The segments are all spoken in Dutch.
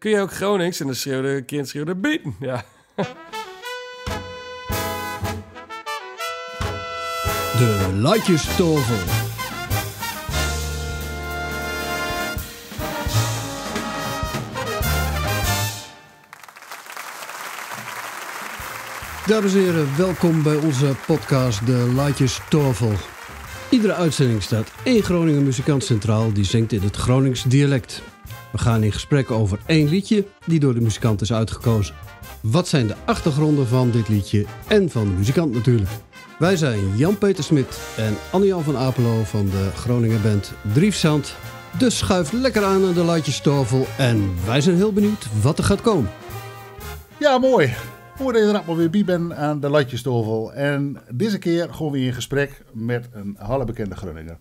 kun je ook Gronings? En de schreeuwde een kind schreeuwde bieten. Ja. De Latjestovel. Dames en heren, welkom bij onze podcast De Laatjes Torvel. Iedere uitzending staat één Groninger muzikant centraal die zingt in het Gronings dialect. We gaan in gesprek over één liedje die door de muzikant is uitgekozen. Wat zijn de achtergronden van dit liedje en van de muzikant natuurlijk? Wij zijn Jan-Peter Smit en Annie-Jan van Apelo van de Groninger band Driefzand. Dus schuif lekker aan aan de latjestafel en wij zijn heel benieuwd wat er gaat komen. Ja, mooi. Voor rap maar weer bent aan de latjestafel. En deze keer gaan we in gesprek met een halve bekende Groninger.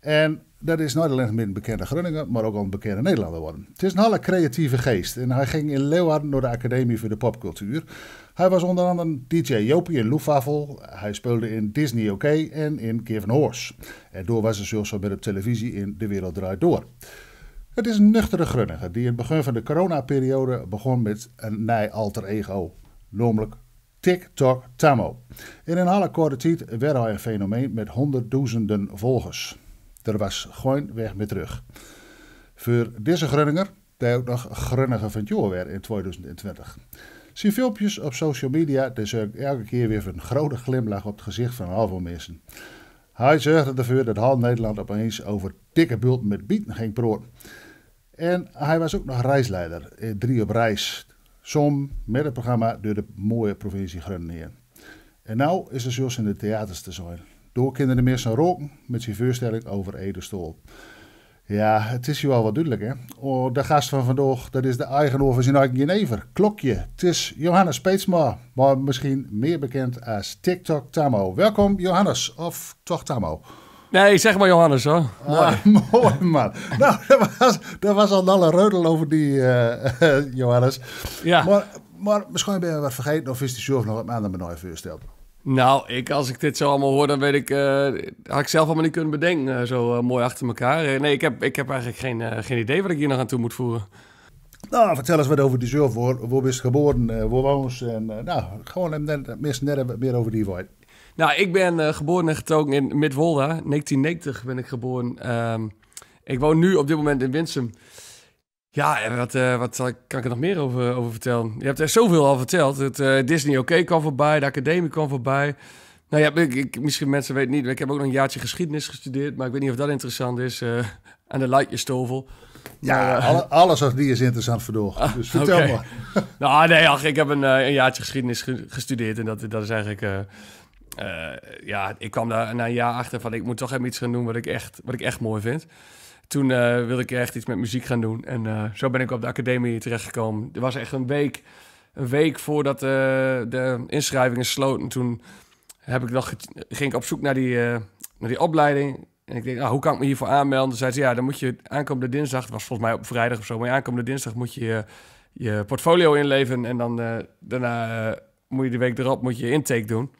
En dat is niet alleen een bekende Groninger, maar ook een bekende Nederlander worden. Het is een hele creatieve geest en hij ging in Leeuwarden door de Academie voor de Popcultuur. Hij was onder andere DJ Jopie in Loefafel, hij speelde in Disney OK en in Kevin Horse. En door was hij zelfs al met op televisie in De Wereld Draait Door. Het is een nuchtere Groninger die in het begin van de coronaperiode begon met een nij alter ego, namelijk TikTok Tamo. En in een hele korte tijd werd hij een fenomeen met honderdduizenden volgers. Er was gewoon weg met terug. Voor deze Grunninger, die ook nog Grunninger van het jaar werd in 2020. Zie filmpjes op social media, dus elke keer weer een grote glimlach op het gezicht van halve mensen. Hij zorgde ervoor dat half Nederland opeens over dikke bulten met bieten ging proor. En hij was ook nog reisleider, drie op reis. Som met het programma door de mooie provincie Groningen. En nu is het zoals in de theaters te zijn. Door kinderen meer zijn roken met zijn voorstelling over Edenstol. Ja, het is hier wel wat duidelijk, hè? Oh, de gast van vandaag, dat is de eigenaar van zijn eigen Genever. Klokje, het is Johannes Peetsma, maar misschien meer bekend als TikTok Tamo. Welkom Johannes, of toch Tamo? Nee, zeg maar Johannes hoor. Ah, mooi. man. nou, dat was, dat was al alle reudel over die eh, Johannes. Ja. Maar, maar misschien ben je wat vergeten of is die show nog aan de benauw nou, ik, als ik dit zo allemaal hoor, dan weet ik, uh, had ik zelf allemaal niet kunnen bedenken, eh, zo eh, mooi achter elkaar. nee, ik heb, ik heb eigenlijk geen, geen idee wat ik hier nog aan toe moet voeren. Nou, vertel eens wat over die zorg. Waar, waar je geboren, waar je? en nou, gewoon net, meer over die woord. Nou, ik ben geboren en getogen in Midwolda. 1990 ben ik geboren. Ehm, ik woon nu op dit moment in Winsum. Ja, en wat, eh, wat kan ik er nog meer over, over vertellen? Je hebt er zoveel al verteld. Het eh, Disney OK kwam voorbij, de academie kwam voorbij. Nou ja, ik, ik, misschien mensen weten niet, ik heb ook nog een jaartje geschiedenis gestudeerd, maar ik weet niet of dat interessant is. Uh, aan de Leidjestovel. Ja, alles als die is interessant verdoor. Ah, dus vertel maar. nou, ah, nee, ach, ik heb een, een jaartje geschiedenis gestudeerd en dat, dat is eigenlijk... ja, ik kwam daar na een jaar achter van ik moet toch even iets gaan doen wat ik echt, wat ik echt mooi vind toen eh, wilde ik echt iets met muziek gaan doen. En eh, zo ben ik op de academie terechtgekomen. Er was echt een week, een week voordat uh, de inschrijvingen sloten. Toen heb ik nog ging ik op zoek naar die, naar die opleiding. En ik denk, nou, hoe kan ik me hiervoor aanmelden? Toen zei ze, ja, dan moet je aankomende dinsdag... Het was volgens mij op vrijdag of zo. Maar aankomende dinsdag moet je je portfolio inleveren. En dan daarna moet je de week erop moet je intake doen.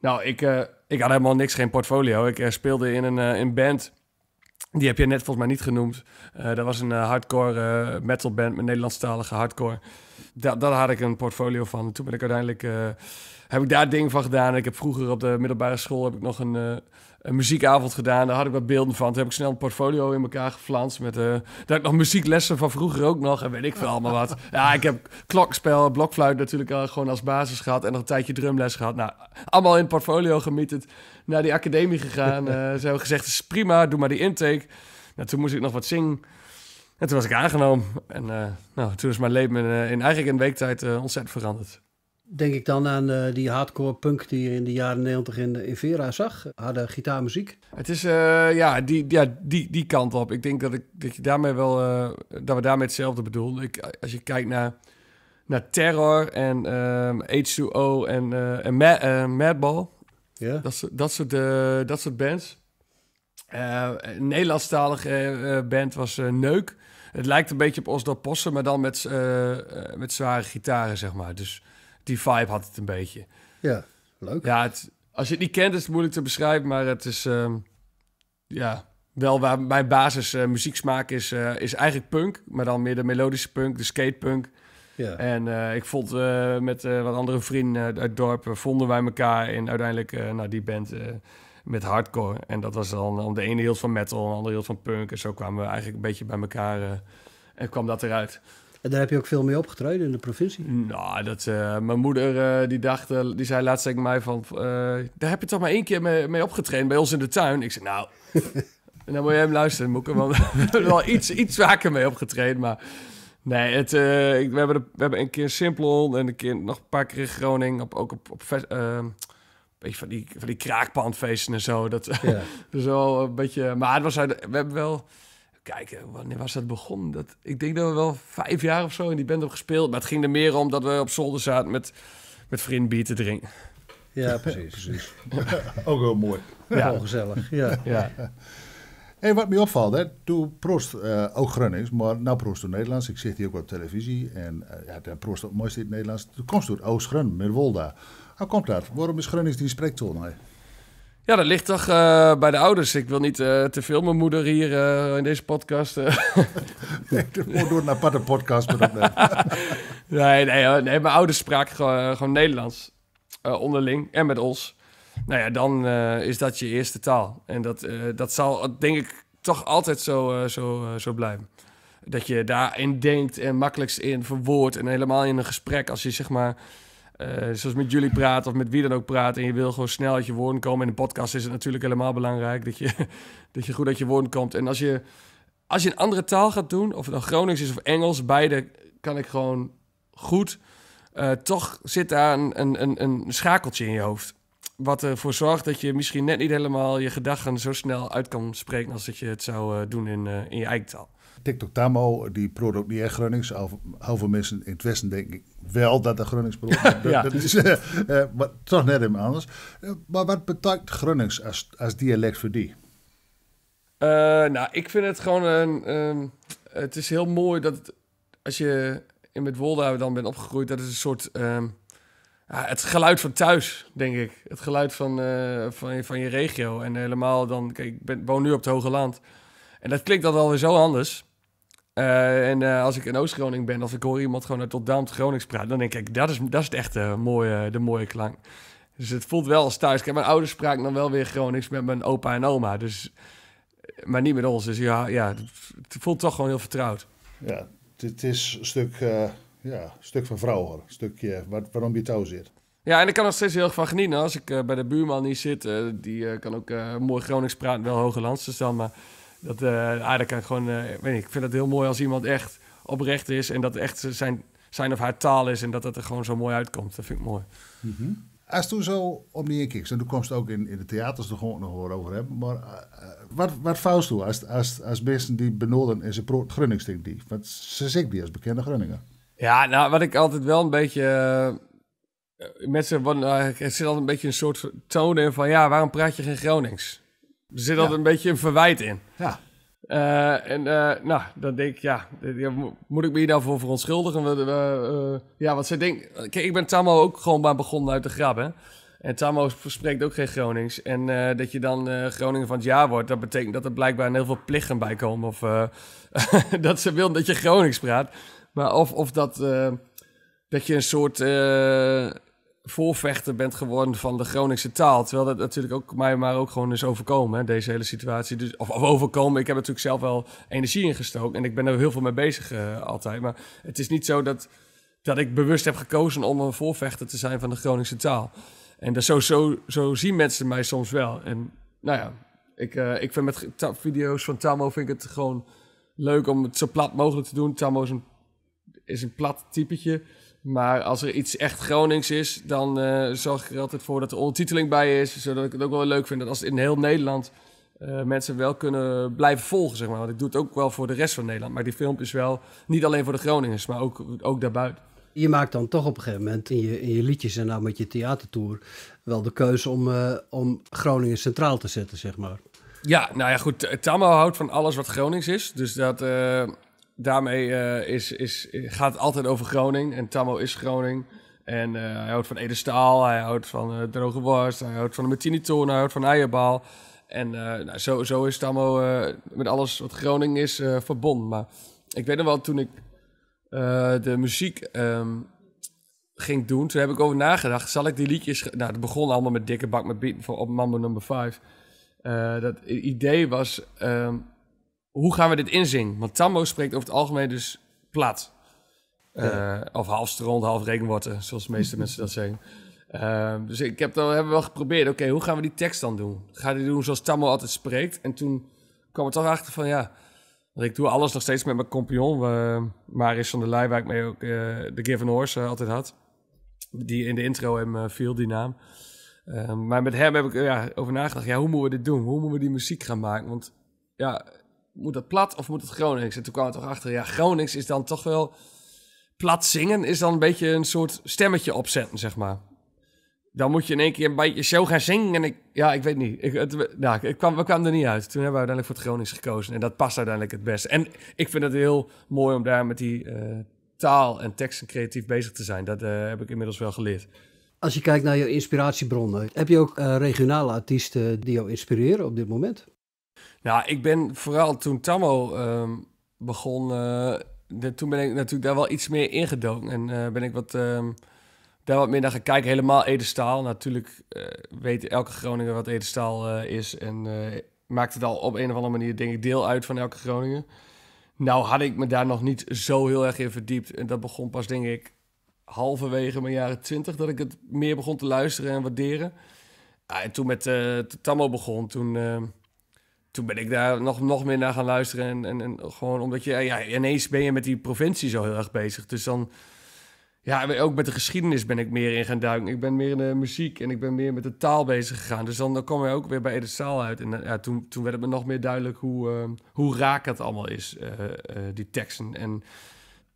Nou, ik, ik had helemaal niks, geen portfolio. Ik speelde in een in band... Die heb je net volgens mij niet genoemd. Eh, dat was een eh, hardcore uh, eh, metal band met Nederlandstalige hardcore. Da daar had ik een portfolio van. Toen ben ik uiteindelijk heb ik daar ding van gedaan. Ik heb vroeger op de middelbare school heb ik nog een een muziekavond gedaan. Daar had ik wat beelden van. Toen heb ik snel een portfolio in elkaar geflanst. Met, uh, eh, daar heb ik nog muzieklessen van vroeger ook nog. En weet ik veel allemaal wat. Ja, ik heb klokspel, blokfluit natuurlijk al gewoon als basis gehad. En nog een tijdje drumles gehad. Nou, allemaal in portfolio gemieterd. Naar die academie gegaan. Eh, ze hebben gezegd, is prima, doe maar die intake. Nou, toen moest ik nog wat zingen. En toen was ik aangenomen. En eh, nou, toen is mijn leven in, in eigenlijk een week tijd ontzettend veranderd denk ik dan aan eh, die hardcore punk die je in de jaren 90 in, Vera zag. Harde gitaarmuziek. Het is, eh, ja, die, ja die, die kant op. Ik denk dat, ik, dat, je daarmee wel, eh, dat we daarmee hetzelfde bedoelen. Ik, als je kijkt naar, naar Terror en H2O en, en Madball. Yeah. Dat, soort, dat, soort, dat soort bands. een Nederlandstalige band was Neuk. Het lijkt een beetje op dat Possen, maar dan met, met zware gitaren, zeg maar. Dus die vibe had het een beetje. Ja, leuk. Ja, het, als je het niet kent is het moeilijk te beschrijven, maar het is ehm, ja, wel waar mijn basis eh, muzieksmaak is, eh, is eigenlijk punk. Maar dan meer de melodische punk, de skatepunk. Ja. En eh, ik vond met wat andere vrienden uit het dorp, vonden wij elkaar in uiteindelijk nou, die band met hardcore. En dat was dan om de ene hield van metal, de andere hield van punk. En zo kwamen we eigenlijk een beetje bij elkaar en kwam dat eruit. En daar heb je ook veel mee opgetreden in de provincie. Nou, dat, eh, mijn moeder eh, die dacht, eh, die zei laatst tegen mij van... daar heb je toch maar één keer mee, opgetraind bij ons in de tuin? Ik zei, nou... en dan moet je hem luisteren, Moeke, want we hebben er wel iets, iets vaker mee opgetraind, maar... Nee, het, ik, we, hebben de, we hebben een keer Simpel en een keer, nog een paar keer in Groningen. Op, ook op, op beetje van die, van die kraakpandfeesten en zo. Dat, ja. dus wel een beetje... Maar het was, we hebben wel kijken, wanneer was dat begonnen? Dat, ik denk dat we wel vijf jaar of zo in die band hebben gespeeld. Maar het ging er meer om dat we op zolder zaten met, met vrienden bier te drinken. Ja, precies. precies. Ook heel mooi. Ja. Heel gezellig, ja. ja. En wat mij opvalt, hè, toen Proost, eh, ook Grunnings, maar nou Proost door Nederlands. Ik zit hier ook op televisie en eh, ja, de Proost het mooiste in het Nederlands. Toen komt door oost met Mirwolda. Hoe komt dat? Waarom is Grunnings die spreektoon? Ja, dat ligt toch eh, bij de ouders. Ik wil niet eh, te veel mijn moeder hier eh, in deze podcast. nee, moet door een aparte podcast. Maar dat, nee, nee, nee, mijn ouders spraken gewoon, Nederlands. onderling en met ons. Nou ja, dan is dat je eerste taal. En dat, dat zal, denk ik, toch altijd zo, zo, zo blijven. Dat je daarin denkt en makkelijkst in verwoord En helemaal in een gesprek, als je zeg maar uh, zoals met jullie praat of met wie dan ook praat en je wil gewoon snel uit je woorden komen. In een podcast is het natuurlijk helemaal belangrijk dat je, dat je goed uit je woorden komt. En als je, als je een andere taal gaat doen, of het dan nou Gronings is of Engels, beide kan ik gewoon goed. Eh, toch zit daar een, een, een, een schakeltje in je hoofd. Wat ervoor zorgt dat je misschien net niet helemaal je gedachten zo snel uit kan spreken als dat je het zou eh, doen in, in je eigen taal. TikTok Tamo, die ook niet echt Grunnings. Heel veel mensen in het Westen denk ik wel dat er Grunnings ja. dat is. Eh, maar toch net anders. Eh, maar wat betekent Grunnings als, als dialect voor die? Eh, nou, ik vind het gewoon een. Ehm, het is heel mooi dat als je in met Wolda dan bent opgegroeid, dat is een soort. Ehm, ja, het geluid van thuis, denk ik. Het geluid van, uh, van, van je regio. En helemaal dan, kijk, ik ben, woon nu op het Hoge Land. En dat klinkt dan alweer zo anders. Eh, en eh, als ik in Oost-Groningen ben, als ik hoor iemand gewoon uit Rotterdam Gronings praten, dan denk ik, dat is, dat is het echte mooie, de mooie klank. Dus het voelt wel als thuis. Kijk, mijn ouders spraken dan wel weer Gronings met mijn opa en oma, dus, maar niet met ons. Dus ja, ja het voelt toch gewoon heel vertrouwd. Ja, het is een stuk, eh, ja, stuk van vrouw hoor. Een stukje waarom je thuis zit. Ja, en ik kan er steeds heel erg van genieten. Als ik bij de buurman hier zit, die kan ook mooi Gronings praten, wel hoge dus dan, dat, uh, kan ik gewoon, eh, weet niet, ik vind het heel mooi als iemand echt oprecht is en dat echt zijn, zijn of haar taal is en dat dat er gewoon zo mooi uitkomt. Dat vind ik mooi. Als mhm. toen zo om die inkiks, en toen komst ook in, in de theaters nog horen over hebben, maar eh, wat, wat fout toe als, als, als mensen die benodden in zijn Grunningsting die? Want ze zit die als bekende Grunningen? Ja, nou, wat ik altijd wel een beetje. Uh, mensen, want, er zit altijd een beetje een soort toon van ja, waarom praat je geen Gronings? Er zit altijd een beetje een verwijt in. Ja. Eh, en uh, nou, dan denk ik, ja, moet ik me hier nou voor verontschuldigen? Eh, ja, wat zij denkt... Kijk, ik ben Tammo ook gewoon maar begonnen uit de grabben. En Tammo spreekt ook geen Gronings. En dat je dan Groningen van het jaar wordt, dat betekent dat er blijkbaar heel veel plichten bij komen. Of dat ze wil dat je Gronings praat. Maar of, of dat, dat je een soort voorvechter bent geworden van de Groningse taal. Terwijl dat natuurlijk ook mij maar ook gewoon is overkomen, hè, deze hele situatie. Dus, of, of, overkomen, ik heb natuurlijk zelf wel energie ingestoken en ik ben er heel veel mee bezig eh, altijd. Maar het is niet zo dat, dat ik bewust heb gekozen om een voorvechter te zijn van de Groningse taal. En dat zo, zo, zo zien mensen mij soms wel. En nou ja, ik, eh, ik vind met video's van Tamo vind ik het gewoon leuk om het zo plat mogelijk te doen. Tamo is een, is een plat typetje. Maar als er iets echt Gronings is, dan eh, zorg ik er altijd voor dat er ondertiteling bij is. Zodat ik het ook wel leuk vind dat als in heel Nederland eh, mensen wel kunnen blijven volgen, zeg maar. Want ik doe het ook wel voor de rest van Nederland. Maar die filmpjes wel, niet alleen voor de Groningers, maar ook, ook daarbuiten. Je maakt dan toch op een gegeven moment in je, in je liedjes en nou met je theatertour wel de keuze om, eh, om Groningen centraal te zetten, zeg maar. Ja, nou ja, goed. Tammo houdt van alles wat Gronings is. Dus dat, daarmee eh, is, is, gaat het altijd over Groningen. En Tammo is Groning. En eh, hij houdt van Edestaal, hij houdt van uh, droge worst, hij houdt van de Martini-toon, hij houdt van eierbaal. En nou, zo, zo is Tammo met alles wat Groningen is verbonden. Maar ik weet nog wel, toen ik de muziek ehm, ging doen, toen heb ik over nagedacht, zal ik die liedjes... Nou, het begon allemaal met Dikke Bak met Beat op Mambo nummer 5. dat idee was... Ehm, hoe gaan we dit inzingen? Want Tambo spreekt over het algemeen dus plat. Eh, of half stront, half rekenworten, zoals de meeste mensen dat zeggen. Eh, dus ik heb dan, hebben we wel geprobeerd, oké, hoe gaan we die tekst dan doen? Ga die doen zoals Tambo altijd spreekt? En toen kwam het toch achter van, ja, ik doe alles nog steeds met mijn compagnon, uh, eh, Marius van der Leij, waar ik mee ook uh, de Given Horse altijd had. Die in de intro hem viel, die naam. maar met hem heb ik ja, over nagedacht, ja, hoe moeten we dit doen? Hoe moeten we die muziek gaan maken? Want ja, moet dat plat of moet het Gronings? En toen kwamen we toch achter, ja, Gronings is dan toch wel... Plat zingen is dan een beetje een soort stemmetje opzetten, zeg maar. Dan moet je in één keer een beetje show gaan zingen. En ik, ja, ik weet niet. Ik, het, nou, we kwamen er niet uit. Toen hebben we uiteindelijk voor het Gronings gekozen. En dat past uiteindelijk het beste. En ik vind het heel mooi om daar met die eh, taal en tekst en creatief bezig te zijn. Dat eh, heb ik inmiddels wel geleerd. Als je kijkt naar je inspiratiebronnen, heb je ook eh, regionale artiesten die jou inspireren op dit moment? Nou, ik ben vooral toen Tammo ehm, begon, eh, toen ben ik natuurlijk daar wel iets meer ingedoken. En eh, ben ik wat, ehm, daar wat meer naar gaan kijken. Helemaal Edestaal. Natuurlijk eh, weet elke Groninger wat Edestaal is. En maakt het al op een of andere manier, denk ik, deel uit van elke Groningen. Nou had ik me daar nog niet zo heel erg in verdiept. En dat begon pas, denk ik, halverwege mijn jaren twintig... dat ik het meer begon te luisteren en waarderen. Ah, en toen met Tammo begon, toen... Ehm, toen ben ik daar nog, nog meer naar gaan luisteren. En, en, gewoon omdat je, ja, ineens ben je met die provincie zo heel erg bezig. Dus dan, ja, ook met de geschiedenis ben ik meer in gaan duiken. Ik ben meer in de muziek en ik ben meer met de taal bezig gegaan. Dus dan, dan kom je ook weer bij de uit. En eh, ja, toen, toen werd het me nog meer duidelijk hoe, eh, hoe raak het allemaal is, eh, die teksten. En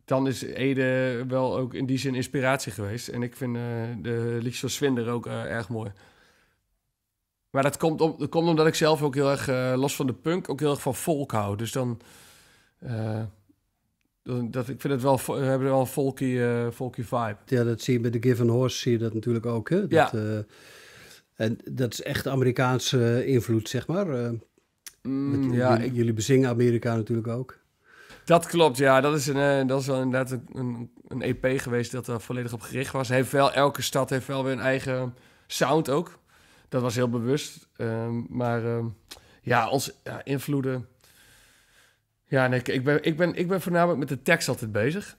dan is Ede wel ook in die zin inspiratie geweest. En ik vind de liedjes van Swinder ook erg mooi. Maar dat komt, om, komt omdat ik zelf ook heel erg, eh, los van de punk, ook heel erg van folk hou. Dus dan, eh, dat, ik vind het wel, we hebben wel een folky, eh, folky vibe. Ja, dat zie je bij The Given Horse, zie je dat natuurlijk ook. Hè? Dat, ja. en dat is echt Amerikaanse invloed, zeg maar. Mm, ja, jullie, bezingen Amerika natuurlijk ook. Dat klopt, ja. Dat is, een, dat is wel inderdaad een, een, een EP geweest dat er volledig op gericht was. Heeft wel, elke stad heeft wel weer een eigen sound ook. Dat was heel bewust. Ehm, maar um, ja, ons ja, invloeden. Ja, nee, ik, ben, ik, ben, ik ben voornamelijk met de tekst altijd bezig.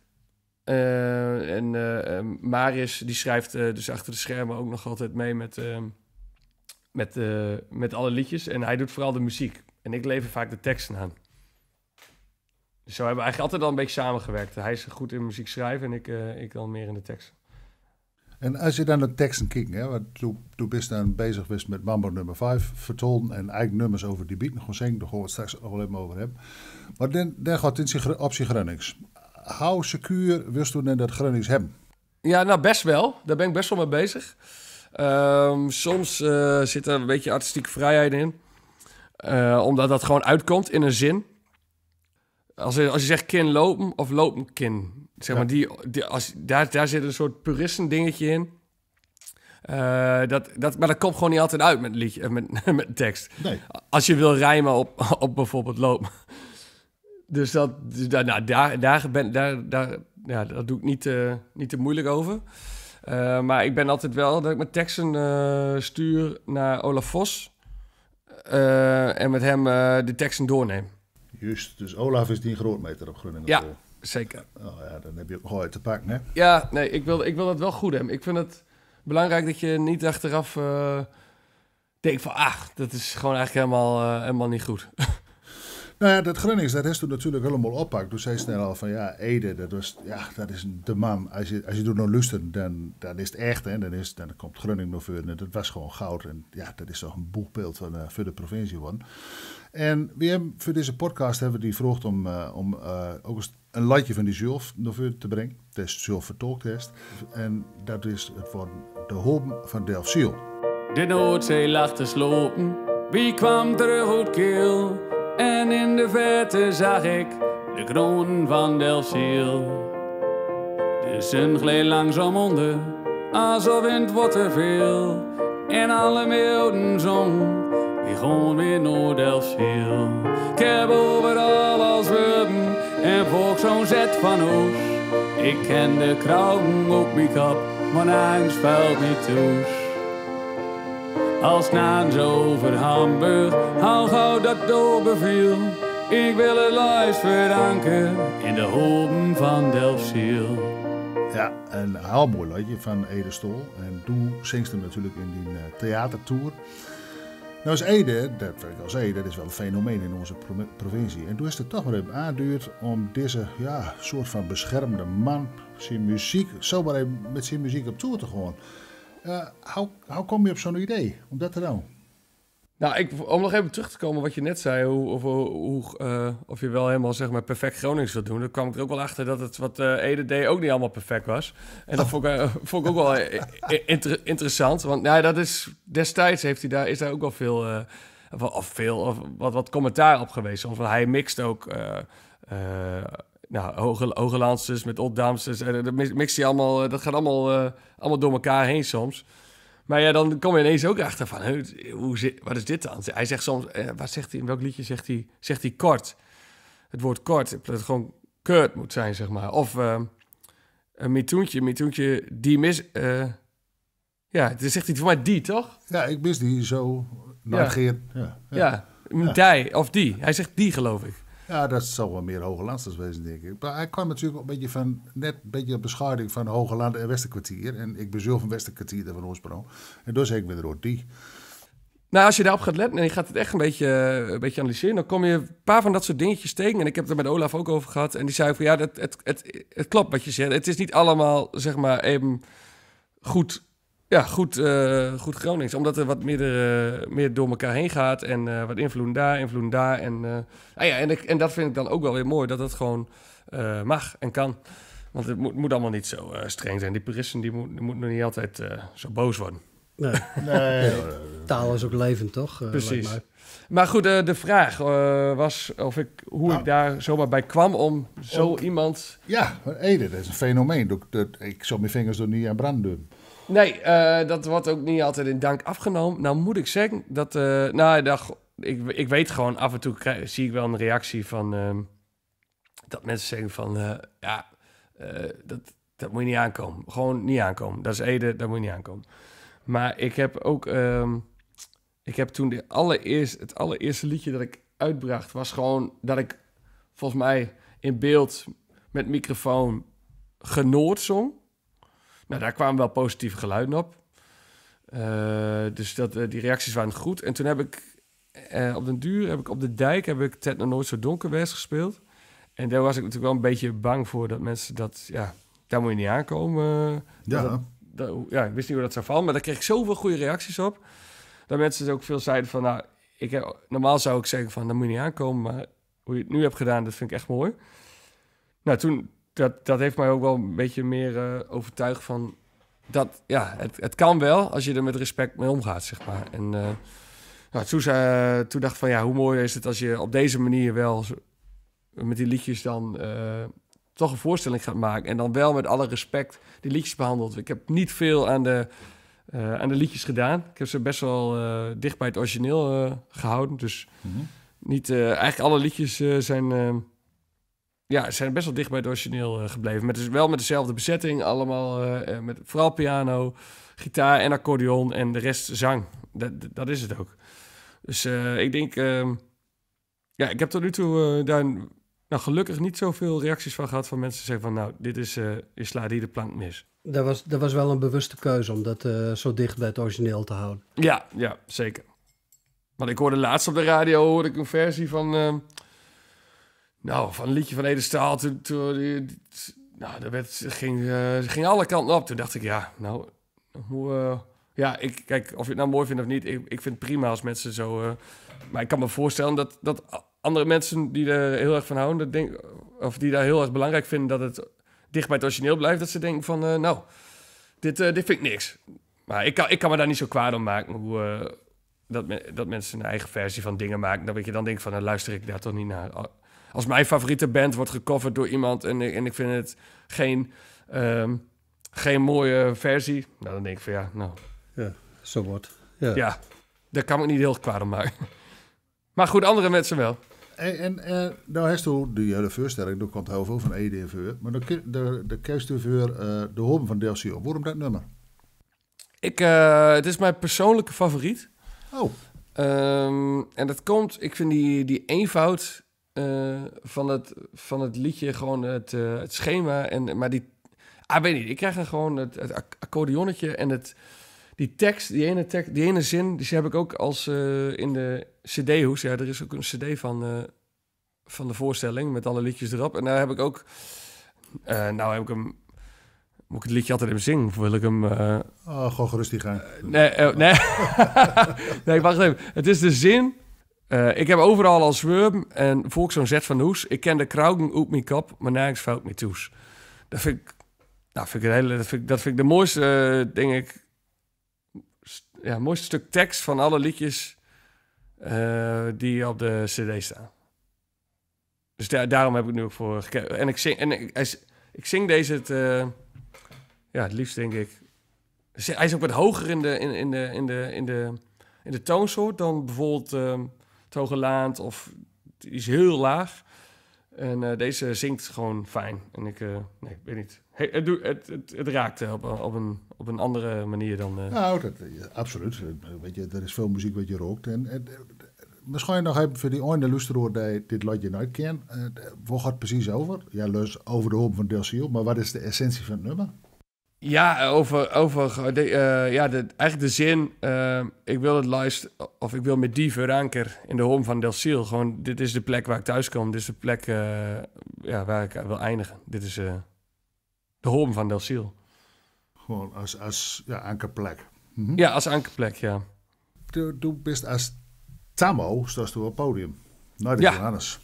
Eh, en eh, ehm, Marius, die schrijft eh, dus achter de schermen ook nog altijd mee met, met, met alle liedjes. En hij doet vooral de muziek. En ik lever vaak de teksten aan. Dus zo hebben we eigenlijk altijd al een beetje samengewerkt. Hij is goed in muziek schrijven en ik, ik dan meer in de teksten. En als je dan de teksten kijkt, hè, want toen, toen bist dan bezig was met Mambo nummer 5 vertonen en eigen nummers over die beat nog eens zingen, daar gaan we het straks al even over hebben. Maar dan, dan gaat in op zich Grunnings. Hoe secuur wist u dan dat Grunnings hem. Ja, nou best wel. Daar ben ik best wel mee bezig. Ehm, soms uh, zit er een beetje artistieke vrijheid in. Eh, omdat dat gewoon uitkomt in een zin. Als je, als je zegt kin lopen of lopen kin. Zeg maar, die, die, als, daar, daar zit een soort puristen dingetje in. Eh, dat, dat, maar dat komt gewoon niet altijd uit met, liedje, eh, met, met tekst. Als je wil rijmen op, op bijvoorbeeld lopen. Dus dat, dus daar, nou, daar, daar, ben, daar, daar, ja, dat doe ik niet, uh, niet te moeilijk over. maar ik ben altijd wel dat ik mijn teksten stuur naar Olaf Vos. en met hem de teksten doorneem. Juist, dus Olaf is die grootmeter op Groningen. Ja, zeker. Oh ja, dan heb je ook gooi te pakken, hè? Ja, nee, ik wil, ik wil dat wel goed hebben. Ik vind het belangrijk dat je niet achteraf uh, denkt van... ach, dat is gewoon eigenlijk helemaal, eh, helemaal niet goed. nou ja, dat Groningen dat is toen natuurlijk helemaal oppakt. Toen zei snel al van ja, Ede, dat, was, ja, dat is de man. Als je, als je doet naar nou lusten, dan, dan is het echt. Hè? Dan, is, dan komt Groningen nog verder. Dat was gewoon goud. En ja, dat is toch een boegbeeld van, uh, voor de provincie. Worden. En we hebben voor deze podcast hebben we die gevraagd om, eh, om eh, ook eens een latje van die zulf naar voren te brengen. test is vertolktest. En dat is het woord De hopen van Delft Ziel. De Noordzee lag te slopen, wie kwam terug uit keel? En in de verte zag ik de kroon van Delft Ziel. De zon gleed langzaam onder, alsof wind wordt te veel. En alle meelden zong die gewoon in noord Ik heb overal als rubben en volk zo'n zet van hoes. Ik ken de krauwen op mijn kap, maar eens vuilt niet toes. Als naans over Hamburg, hou gauw dat doorbeviel. Ik wil het lijst verankeren in de hoben van Delfziel. Ja, een heel mooi liedje van Ede En Doe zingt hem natuurlijk in die eh, theatertour. Nou is Ede, dat ik als Ede, dat is wel een fenomeen in onze provincie. En toen is het toch wel even aanduurd om deze ja, soort van beschermde man, zijn muziek, zo maar met zijn muziek op tour te gaan. Eh, hoe, hoe kom je op zo'n idee om dat te doen? Nou, ik, om nog even terug te komen wat je net zei, hoe, of, hoe, eh, of je wel helemaal zeg maar, perfect Gronings wilt doen. dan kwam ik er ook wel achter dat het wat uh, Ede deed ook niet allemaal perfect was. En dat oh. vond, ik, eh, ik, ook wel interessant. Want nou, dat is, destijds heeft hij daar, is daar ook wel veel, of veel of wat, wat commentaar op geweest. hij mixt ook nou, hoge, met Oldamsters. dat mixt hij allemaal, dat gaat allemaal, allemaal door elkaar heen soms. Maar ja, dan kom je ineens ook achter van, hoe, wat is dit dan? Hij zegt soms, eh, wat zegt hij, in welk liedje zegt hij, zegt hij kort? Het woord kort, dat het gewoon keurt moet zijn, zeg maar. Of uh, een mitoentje, mitoentje, die mis... Uh, ja, dan zegt hij voor mij die, toch? Ja, ik mis die zo. Ja. Ja, ja. ja. Die, of die. Hij zegt die, geloof ik. Ja, dat zal wel meer Hoge wezen, denk ik. Maar hij kwam natuurlijk een beetje van, net een beetje op beschadiging van Hoge Landen en Westerkwartier. En ik ben zelf westenkwartier Westerkwartier van oorsprong. En dus ik ben er die. Nou, als je daarop gaat letten en je gaat het echt een beetje, een beetje analyseren, dan kom je een paar van dat soort dingetjes tegen. En ik heb het er met Olaf ook over gehad. En die zei van ja, dat, het, het, het klopt wat je zegt. Het is niet allemaal, zeg maar, even goed ja, goed, uh, goed Gronings. Omdat er wat meer, eh, meer door elkaar heen gaat. En eh, wat invloeden daar, invloeden daar. En, ah ja, en, ik, en dat vind ik dan ook wel weer mooi. Dat dat gewoon mag en kan. Want het moet, moet allemaal niet zo streng zijn. Die puristen die moeten moet nog niet altijd zo boos worden. Nee. nee. Taal is ook levend, toch? Precies. Maar goed, de vraag was of ik, hoe ik nou. daar zomaar bij kwam om zo iemand... Ja, Ede, dat is een fenomeen. Ik zal mijn vingers er niet aan branden. Nee, eh, dat wordt ook niet altijd in dank afgenomen. Nou moet ik zeggen dat... Eh, nou, ik, ik weet gewoon, af en toe zie ik wel een reactie van... Ehm, dat mensen zeggen van... Eh, ja, dat, dat moet je niet aankomen. Gewoon niet aankomen. Dat is Ede, dat moet je niet aankomen. Maar ik heb ook... Ehm, ik heb toen de allereerst, het allereerste liedje dat ik uitbracht... was gewoon dat ik volgens mij in beeld met microfoon genoord zong. Nou, daar kwamen wel positieve geluiden op. Eh, dus dat, eh, die reacties waren goed. En toen heb ik eh, op den duur, heb ik op de dijk, heb ik Ted nog nooit zo donker gespeeld. En daar was ik natuurlijk wel een beetje bang voor dat mensen dat, ja, daar moet je niet aankomen. ja. ja, ik wist niet hoe dat zou vallen, maar daar kreeg ik zoveel goede reacties op. Dat mensen dus ook veel zeiden van, nou, ik heb, normaal zou ik zeggen van, daar moet je niet aankomen, maar hoe je het nu hebt gedaan, dat vind ik echt mooi. Nou, toen, dat, dat heeft mij ook wel een beetje meer eh, overtuigd van dat ja, het, het kan wel als je er met respect mee omgaat, zeg maar. En uh, nou, toen eh, dacht van ja, hoe mooi is het als je op deze manier wel met die liedjes dan toch een voorstelling gaat maken. En dan wel met alle respect die liedjes behandelt. Ik heb niet veel aan de, aan de liedjes gedaan. Ik heb ze best wel dicht bij het origineel gehouden. Dus mhm. niet, eigenlijk alle liedjes zijn ja, ze zijn best wel dicht bij het origineel eh, gebleven. Met, dus wel met dezelfde bezetting, allemaal eh, eh, met vooral piano, gitaar en accordeon en de rest zang. Dat, dat is het ook. Dus ik denk, ehm, ja, ik heb tot nu toe daar nou, gelukkig niet zoveel reacties van gehad van mensen die zeggen van nou, dit is, uh, je slaat hier de plank mis. Dat was, dat was wel een bewuste keuze om dat zo dicht bij het origineel te houden. Ja, ja, zeker. Want ik hoorde laatst op de radio hoorde ik een versie van, ehm, nou, van een liedje van Ede Staal, toen, nou, dat werd, ging, eh, ging alle kanten op. Toen dacht ik, ja, nou, hoe... Eh, ja, ik, kijk, of je het nou mooi vindt of niet, ik, ik vind het prima als mensen zo... Eh, maar ik kan me voorstellen dat, dat andere mensen die er heel erg van houden, dat denk, of die daar heel erg belangrijk vinden dat het dicht bij het origineel blijft, dat ze denken van, nou, dit, dit vind ik niks. Maar ik kan, ik kan me daar niet zo kwaad om maken hoe, dat, dat mensen een eigen versie van dingen maken. Dat je dan denkt van, dan luister ik daar toch niet naar als mijn favoriete band wordt gecoverd door iemand en, en ik vind het geen, ehm, geen mooie versie, nou, dan denk ik van ja, nou. Ja, zo wordt. Ja. daar kan ik niet heel kwaad om maken. Maar goed, andere mensen wel. En, en, eh, nou, heeft die hele eh, voorstelling, daar komt heel veel van EDV. Maar de, de, de kerstduveur, eh, de hoorn van Delcio, waarom dat nummer? Ik, het is mijn persoonlijke favoriet. Oh. Ehm, en dat komt, ik vind die, die eenvoud eh, van, het, van het liedje gewoon het, eh, het schema. En, maar die, ah, weet niet, ik krijg gewoon het, het en het, die tekst, die ene, tekst, die ene zin, die heb ik ook als eh, in de CD-hoes. Ja, er is ook een CD van, van de voorstelling met alle liedjes erop. En daar heb ik ook, nou heb ik hem moet ik het liedje altijd even zingen? Of wil ik hem... Oh, gewoon rustig gaan. nee, nee. nee, wacht even. Het is de zin eh, ik heb overal al zwurm en volk zo'n zet van hoes. Ik ken de krauwen op mijn kop, maar nergens fout me toes. Dat vind ik, nou, dat vind ik, dat vind ik de mooiste, eh, denk ik, ja, mooiste stuk tekst van alle liedjes eh, die op de CD staan. Dus daarom heb ik nu ook voor gekeken. En ik zing, en ik, ik zing deze het, ja, het liefst, denk ik. Hij is ook wat hoger in de, in, in de, in de, in de, in de toonsoort dan bijvoorbeeld. Ehm, gelaand of is heel laag. En eh, deze zingt gewoon fijn. En ik, eh, nee, weet niet. het, het, het, het, raakt eh, op, op, een, op een andere manier dan... Uh... Nou, dat, absoluut. Weet je, er is veel muziek wat je rookt. En, en nog even voor die ene luisteraar die dit liedje nooit kent... waar gaat precies over? Ja, lust over de hoop van Del Maar wat is de essentie van het nummer? Ja, over, over eh, eh, ja, eigenlijk de zin. Eh, ik wil het lijst of ik wil met die veranker in de home van Del Ciel. Gewoon, dit is de plek waar ik thuis kom. Dit is de plek ja, waar ik wil eindigen. Dit is de home van Del Ciel. Gewoon als, als ja, ankerplek. Mhm. Ja, als ankerplek, ja. doe du bist als Tamo, zoals op het podium. Nooit dat ja. is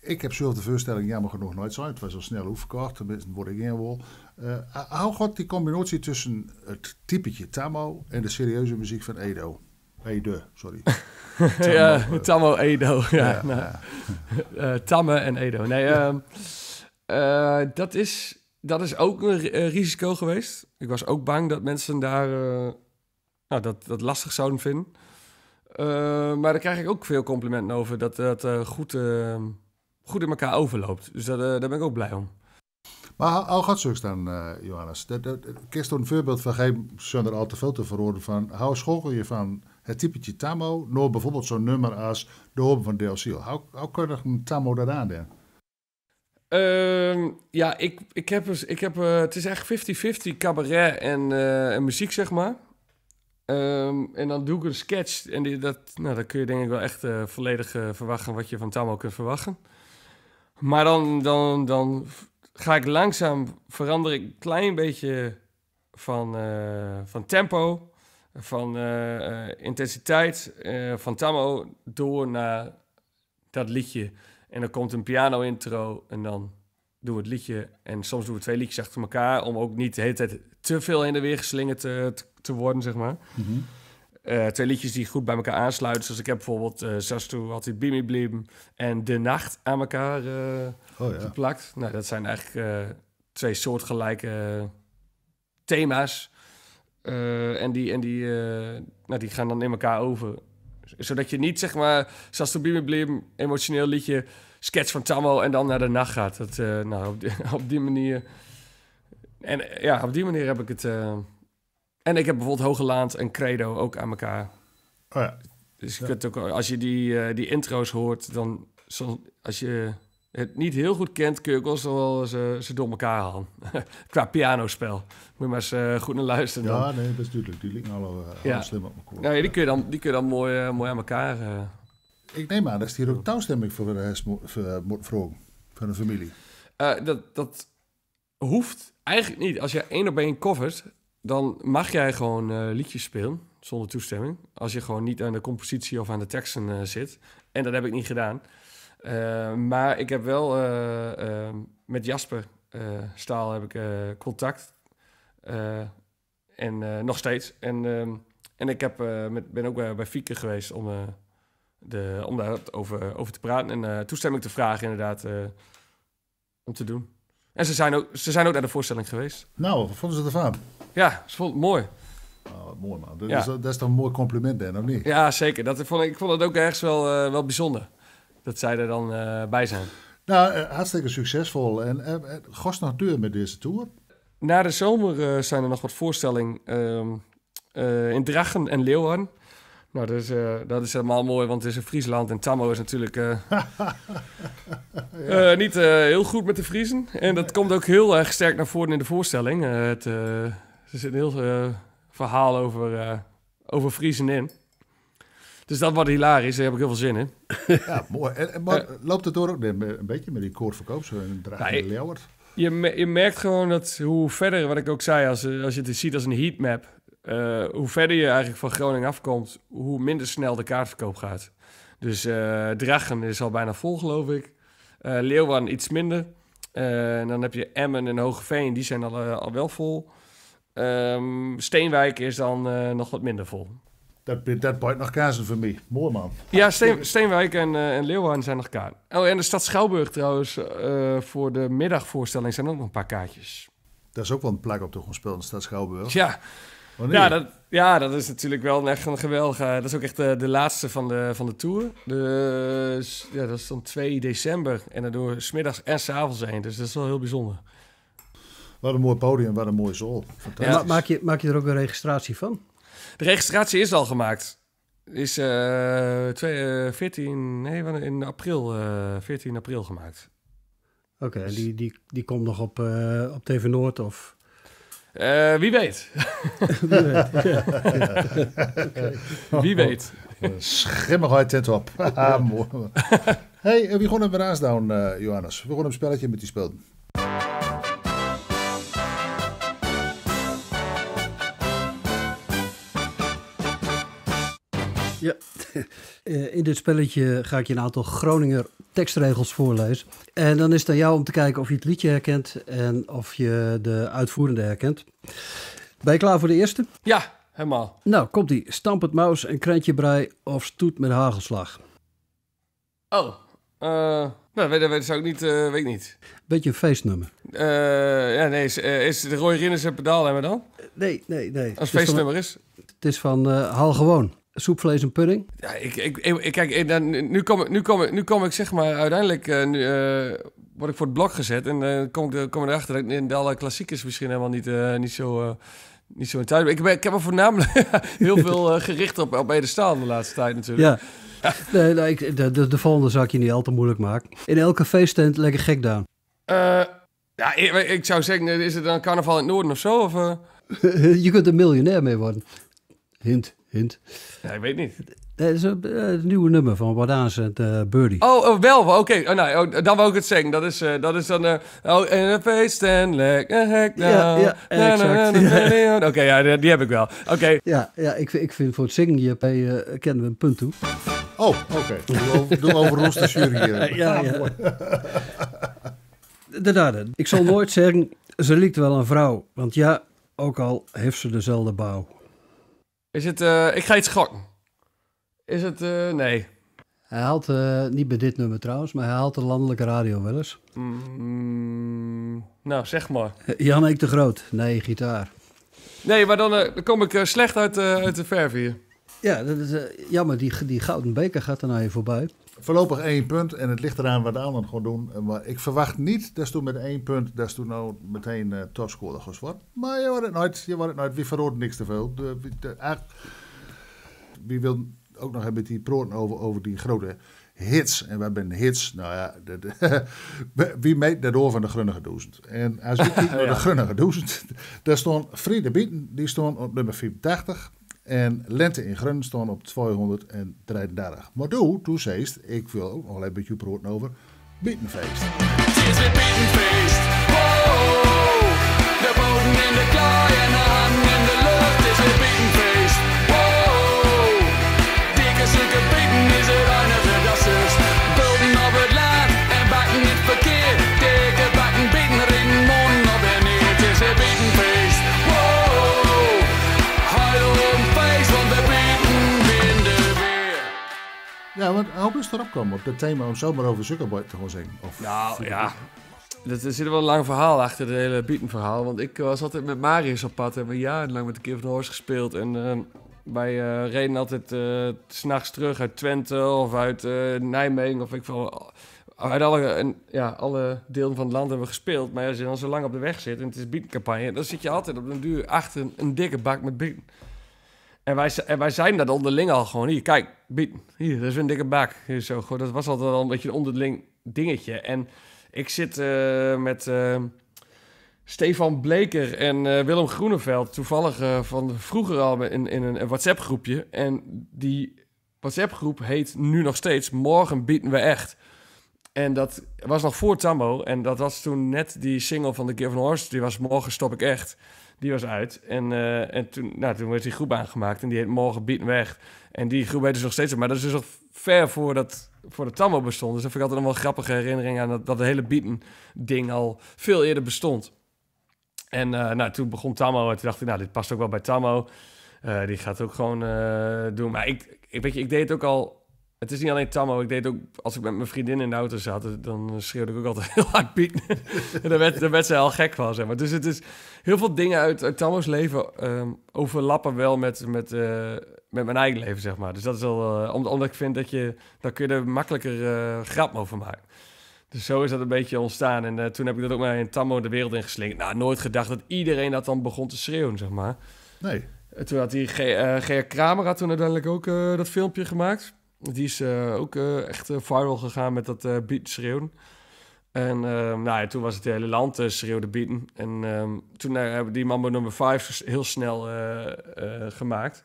ik heb zelf de voorstelling jammer genoeg nooit zijn. Het was al snel overkocht, tenminste word ik in wol. Uh, hou God die combinatie tussen het typetje Tammo en de serieuze muziek van Edo. Ede, sorry. Tammo, ja, eh, Tammo Edo. Ja, nou. eh, Tamme en Edo. Nee, ehm, eh, dat, is, dat is ook een risico geweest. Ik was ook bang dat mensen daar nou, dat, dat lastig zouden vinden. maar daar krijg ik ook veel complimenten over. Dat dat goed ehm, goed in elkaar overloopt. Dus dat, eh, daar ben ik ook blij om. Maar al gaat zulks dan, uh, Johannes. Kerst een voorbeeld van geen zonder al te veel te verhoren van. Hoe schokel je van het typetje Tammo, naar bijvoorbeeld zo'n nummer als De Hoop van Del Ziel? Hoe kan een Tammo daaraan aan ehm, ja, ik, ik heb, ik heb, eh, het is echt 50-50 cabaret en, en, muziek, zeg maar. Ehm, en dan doe ik een sketch. En die, dat, nou, dan kun je denk ik wel echt volledig verwachten wat je van Tammo kunt verwachten. Maar dan, dan, dan ga ik langzaam ik Een klein beetje van, eh, van tempo, van eh, intensiteit, eh, van tamo door naar dat liedje. En dan komt een piano intro en dan doen we het liedje. En soms doen we twee liedjes achter elkaar om ook niet de hele tijd te veel in de weer geslingerd te, te, worden, zeg maar. Mhm. Eh, twee liedjes die goed bij elkaar aansluiten. Zoals ik heb bijvoorbeeld uh, eh, Sastu had hij Bimi Blim en De Nacht aan elkaar eh, oh, geplakt. Nou, dat zijn eigenlijk twee soortgelijke thema's. en die, en die, nou, die gaan dan in elkaar over. Zodat je niet, zeg maar, Sastu Bimi Blim, emotioneel liedje, sketch van Tammo en dan naar De Nacht gaat. Dat, nou, op die, op die, manier... En ja, op die manier heb ik het en ik heb bijvoorbeeld Hogeland en Credo ook aan elkaar. Oh ja. Dus je kunt ook, als je die, eh, die intro's hoort, dan als je het niet heel goed kent, kun je ook wel zo ze, ze door elkaar halen. Qua pianospel. Moet je maar eens eh, goed naar luisteren. Ja, nee, dat is natuurlijk. Die liggen allemaal eh, slim op elkaar. Nou, ja, die kun je dan, die kun je dan mooi, mooi aan elkaar. Ik neem aan dat is hier ook touwstemming voor de voor, van een familie. dat, dat hoeft eigenlijk niet. Als je één op één covert, dan mag jij gewoon eh, liedjes spelen zonder toestemming. Als je gewoon niet aan de compositie of aan de teksten eh, zit. En dat heb ik niet gedaan. Eh, maar ik heb wel met Jasper Staal heb ik contact. en nog steeds. En, ehm, en ik heb, met, ben ook bij, bij Fieke geweest om, de, om daar over, over te praten. En toestemming te vragen inderdaad om te doen. En ze zijn, ook, ze zijn ook naar de voorstelling geweest. Nou, wat vonden ze ervan? Ja, ze vond het mooi. Oh, mooi man. Dat, is, dat is toch een mooi compliment Ben, of niet? Ja, zeker. Dat, vond ik, vond het ook ergens wel, eh, wel bijzonder dat zij er dan eh, bij zijn. Nou, eh, hartstikke succesvol. En uh, gast met deze tour. Na de zomer zijn er nog wat voorstellingen ehm, in Drachen en Leeuwarden. Nou, dat is, dat is helemaal mooi, want het is in Friesland en Tammo is natuurlijk ja. niet heel goed met de Friesen. En dat komt ook heel erg sterk naar voren in de voorstelling. het, er zit een heel uh, verhaal over, uh, over Friesen in. Dus dat wordt hilarisch, daar heb ik heel veel zin in. Ja, mooi. En, en maar, loopt het door ook een beetje met die koorverkoop en draaiende nou, Je, je merkt gewoon dat hoe verder, wat ik ook zei, als, eh, als je het ziet als een heatmap, uh, hoe verder je eigenlijk van Groningen afkomt, hoe minder snel de kaartverkoop gaat. Dus uh, Drachen is al bijna vol, geloof ik. Uh, iets minder. en dan heb je Emmen en Hogeveen, die zijn al, al wel vol. Um, Steenwijk is dan eh, nog wat minder vol. Dat, dat nog kaarten voor mij. Mooi man. Ja, Steenwijk en, uh, en Leeuwarden zijn nog kaarten. Oh, en de stad Schouwburg trouwens, eh, voor de middagvoorstelling zijn ook nog een paar kaartjes. Dat is ook wel een plek op de een in de stad Schouwburg? Ja. Oh, ja, dat, ja, dat is natuurlijk wel echt een geweldige... Dat is ook echt de, laatste van de, van de tour. Dus ja, dat is dan 2 december. En daardoor middags en s'avonds heen. zijn. Dus dat is wel heel bijzonder. Wat een mooi podium, wat een mooie zool. Ja. maak, je, maak je er ook een registratie van? De registratie is al gemaakt. Is 14, eh, eh, nee, in april, 14 eh, april gemaakt. Oké, okay, die, die, die komt nog op, op TV Noord of... wie weet. wie weet. ja. Ja. Wie weet. op. ah, hey, we begonnen bij Raasdown, Johannes. We begonnen een spelletje met die speelden. Ja. Eh, in dit spelletje ga ik je een aantal Groninger tekstregels voorlezen. En dan is het aan jou om te kijken of je het liedje herkent en of je de uitvoerende herkent. Ben je klaar voor de eerste? Ja, helemaal. Nou, komt die. Stamp het maus en krentje brei of stoet met hagelslag. Oh, uh, nou, weet, weet, zou ik niet, eh, weet ik niet. Beetje een feestnummer. Uh, ja, nee, is, is de Roy Rinners en Pedaal hebben dan? Nee, nee, nee. Als het feestnummer is? is? Het is van Haal Gewoon soepvlees en pudding? Ja, ik, ik, kijk, dan, nu, kom, nu, kom, nu kom ik zeg maar uiteindelijk, eh, nu, eh, word ik voor het blok gezet en dan eh, kom, ik, ik erachter dat in de alle klassiekers misschien helemaal niet, niet zo... niet zo in tijd. Ik, ik heb er voornamelijk heel veel gericht op, op staan de laatste tijd natuurlijk. Ja. nee, nou, de, de, volgende zakje je niet al te moeilijk maken. In elke feesttent lekker gek down. ja, ik, zou zeggen, is het dan carnaval in het noorden of zo? Of, je kunt een miljonair mee worden. Hint. Hint. Ja, ik weet niet. Het is een, eh, nieuwe nummer van Wadaans en uh, Birdie. Oh, oh wel. Oké, nou, dan wou ik het zeggen. Dat is, uh, dat is dan... Eh, oh, in a feest en lekker Ja, ja Oké, ja, die, heb ik wel. Oké. Ja, ja ik, ik vind voor het zingen hierbij uh, kennen we een punt toe. Oh, oké. Doe, doe over de jury hier. ja, ja. Ah, Inderdaad, ik zal nooit zeggen, ze lijkt wel een vrouw. Want ja, ook al heeft ze dezelfde bouw. Is het... Uh, ik ga iets gokken. Is het... Eh, nee. Hij haalt, eh, niet bij dit nummer trouwens, maar hij haalt de landelijke radio wel eens. Mm, nou, zeg maar. Jan Eek de Groot. Nee, gitaar. Nee, maar dan, dan kom ik slecht uit, uit de verf hier. Ja, dat is, jammer. Die, die gouden beker gaat er naar nou je voorbij. Voorlopig één punt en het ligt eraan wat de anderen gewoon doen. Maar ik verwacht niet dat met één punt dat nou meteen uh, eh, topscorer worden. Maar je wordt het nooit, je wordt het nooit. Wie verroodt niks te veel. wie wil ook nog hebben die proorten over, over die grote hits. En we hebben hits, nou ja, wie meet daardoor van de Grunnige Duizend? En als je kijkt naar de Grunnige Duizend, daar stond Friede Bieten, die stond op nummer 84. En lente in Grun staan op 233. Maar doe, toen ik wil ook nog een beetje praten over Bietenfeest. Bietenfeest. Ja, want hoop eens erop komen op dat thema om zomaar over Zuckerberg te gaan zingen. Of nou ja, dat, er zit wel een lang verhaal achter het hele bietenverhaal. Want ik eh, was altijd met Marius op pad. en we jarenlang met de Keer van de gespeeld. En eh, wij eh, reden altijd uh, s'nachts terug uit Twente of uit Nijmegen. Of ik van, uit alle, en, ja, alle delen van het land hebben we gespeeld. Maar als je dan zo lang op de weg zit en het is bietencampagne, dan zit je altijd op een duur achter een, dikke bak met bieten. En wij, zijn dat onderling al gewoon. Hier, kijk, bied. Hier, dat is een dikke bak. Hier, zo, Dat was altijd al een beetje een onderling dingetje. En ik zit eh, met eh, Stefan Bleker en eh, Willem Groeneveld. Toevallig van vroeger al in, in een WhatsApp-groepje. En die WhatsApp-groep heet nu nog steeds Morgen bieden we echt. En dat was nog voor Tambo. En dat was toen net die single van The Given Horse. Die was Morgen stop ik echt. Die was uit. En, eh, en toen, nou, toen werd die groep aangemaakt. En die heet Morgen Bieten Weg. En die groep heet dus nog steeds op. Maar dat is dus nog ver voordat voor de Tammo bestond. Dus dat vind ik altijd een wel grappige herinnering aan dat, dat hele Bieten-ding al veel eerder bestond. En uh, nou, toen begon Tammo. En toen dacht ik, nou, dit past ook wel bij Tammo. Eh, die gaat ook gewoon doen. Maar ik, ik, weet je, ik deed het ook al het is niet alleen Tammo. Ik deed ook, als ik met mijn vriendin in de auto zat, dan schreeuwde ik ook altijd heel hard Piet. En werd, daar werd ze al gek van, zeg maar. Dus het is heel veel dingen uit, Tammo's leven ehm, overlappen wel met, met, eh, met mijn eigen leven, zeg maar. Dus dat is al, eh, omdat ik vind dat je, daar kun je er makkelijker eh, grap over maken. Dus zo is dat een beetje ontstaan. En toen heb ik dat ook maar in Tammo de wereld in Nou, nooit gedacht dat iedereen dat dan begon te schreeuwen, zeg maar. Nee. toen had die Ger Kramer had toen uiteindelijk ook dat filmpje gemaakt. Die is eh, ook eh, echt eh, viral gegaan met dat beat schreeuwen. En nou ja, toen was het hele land uh, schreeuwde beaten. En ehm, toen hebben die Mambo nummer 5 heel snel gemaakt.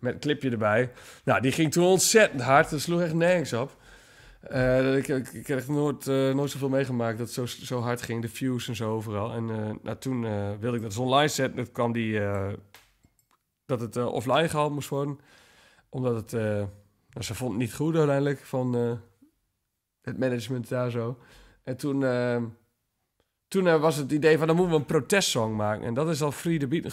Met een clipje erbij. Nou, die ging toen ontzettend hard. Dat sloeg echt nergens op. ik, ik, ik heb echt nooit, nooit zoveel meegemaakt dat het zo, zo hard ging. De views en zo overal. En nou, toen wilde ik dat online zetten. Toen kwam die... dat het offline gehaald moest worden. Omdat het nou, ze vond het niet goed uiteindelijk van eh, het management daar zo. En toen, eh, toen eh, was het idee van dan moeten we een protestsong maken. En dat is al Free the Beat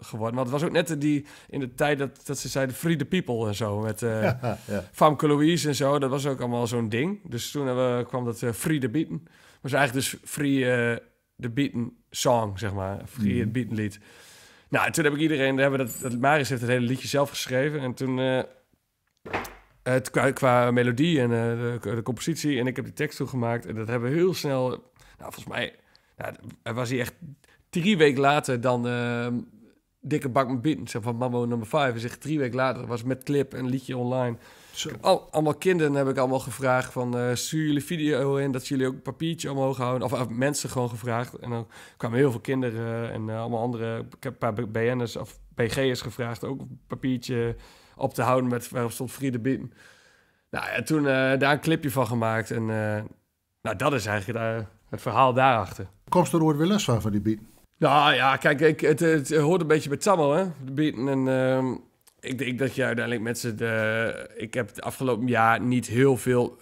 geworden. Want het was ook net die, in de tijd dat, dat ze zeiden Free the People en zo. Met ja, ja. Louise en zo. Dat was ook allemaal zo'n ding. Dus toen we, kwam dat Free the Beaten. was eigenlijk dus Free the Beaten song, zeg maar. Free mm. Beaten lied. Nou, toen heb ik iedereen, hebben dat, dat Marius heeft het hele liedje zelf geschreven. En toen het, qua, melodie en eh, de, compositie. En ik heb die tekst toegemaakt. En dat hebben we heel snel... Nou, volgens mij was hij echt drie weken later dan ehm, dikke bak met bieten. van Mambo nummer 5. En zeg drie weken later was met clip en liedje online. Zo. Al, allemaal kinderen heb ik allemaal gevraagd van uh, stuur jullie video in dat jullie ook papiertje omhoog houden. Of, mensen gewoon gevraagd. En dan kwamen heel veel kinderen en eh, allemaal andere. Ik heb een paar BN'ers of BG'ers gevraagd ook een papiertje op te houden met waarop stond Friede Bien. Nou ja, toen eh, daar een clipje van gemaakt. En eh, nou, dat is eigenlijk eh, het verhaal daarachter. Komst er ooit weer les van, van die Bien? Nou ja, kijk, ik, het, het, hoort een beetje bij Tammel, hè? De en ehm, ik denk dat je uiteindelijk mensen. De, ik heb het afgelopen jaar niet heel veel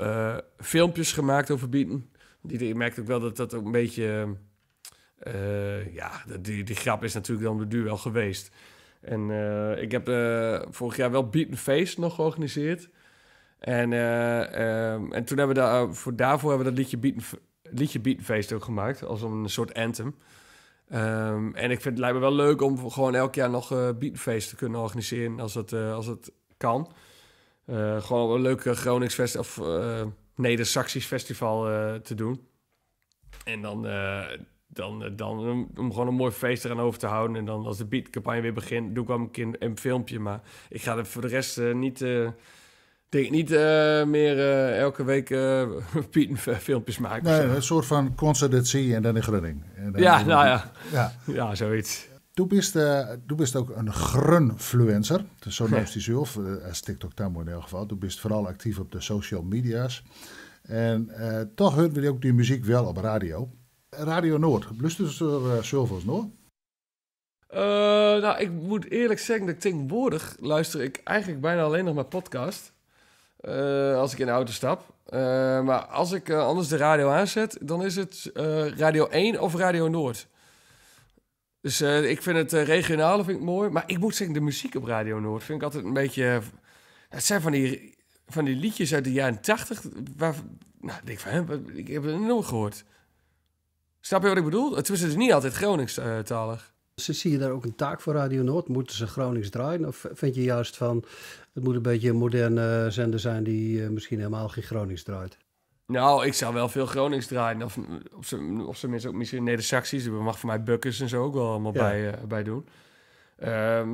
filmpjes gemaakt over bieten. Ik merkte ook wel dat dat ook een beetje. ja, die, die grap is natuurlijk dan de duur wel geweest. En eh, ik heb eh, vorig jaar wel Beat Face nog georganiseerd. En, eh, ehm, en toen hebben we daar, voor, daarvoor hebben we dat liedje Beat, Face ook gemaakt. Als een soort anthem. Ehm, en ik vind het lijkt me wel leuk om gewoon elk jaar nog uh, Face te kunnen organiseren. Als het, als het kan. gewoon een leuke Gronings festival of Neder-Saxisch festival te doen. En dan dan, eh, dan om, gewoon een mooi feest eraan over te houden. En dan als de beatcampagne weer begint, doe ik wel een keer een, filmpje. Maar ik ga er voor de rest eh, niet, uh, denk niet meer elke week beatfilmpjes maken. een soort van concert en dan een Grunning. ja, nou ja. ja. Ja, zoiets. Toen bist, du bist ook een grunfluencer. Zo noemt hij zelf, als TikTok-tamo in elk geval. Du bist vooral actief op de social media's. En toch horen we ook die muziek wel op radio. Radio Noord, blusten dus er eh, servers nog? Eh, nou, ik moet eerlijk zeggen dat ik tegenwoordig luister ik eigenlijk bijna alleen nog maar podcast. Eh, als ik in de auto stap. maar als ik anders de radio aanzet, dan is het Radio 1 of Radio Noord. Dus ik vind het regionale vind ik mooi. Maar ik moet zeggen, de muziek op Radio Noord vind ik altijd een beetje... Het zijn van die, van die liedjes uit de jaren 80. Waar, nou, ik, hè, ik heb het nooit gehoord. Snap je wat ik bedoel? Het is dus niet altijd Groningstalig. Eh, zie je daar ook een taak voor Radio Noord? Moeten ze Gronings draaien? Of vind je juist van het moet een beetje een moderne eh, zender zijn die eh, misschien helemaal geen Gronings draait? Nou, ik zou wel veel Gronings draaien. Of op zijn minst ook misschien neder saxis Er mag voor mij Bukkers en zo ook wel allemaal bij, bij doen.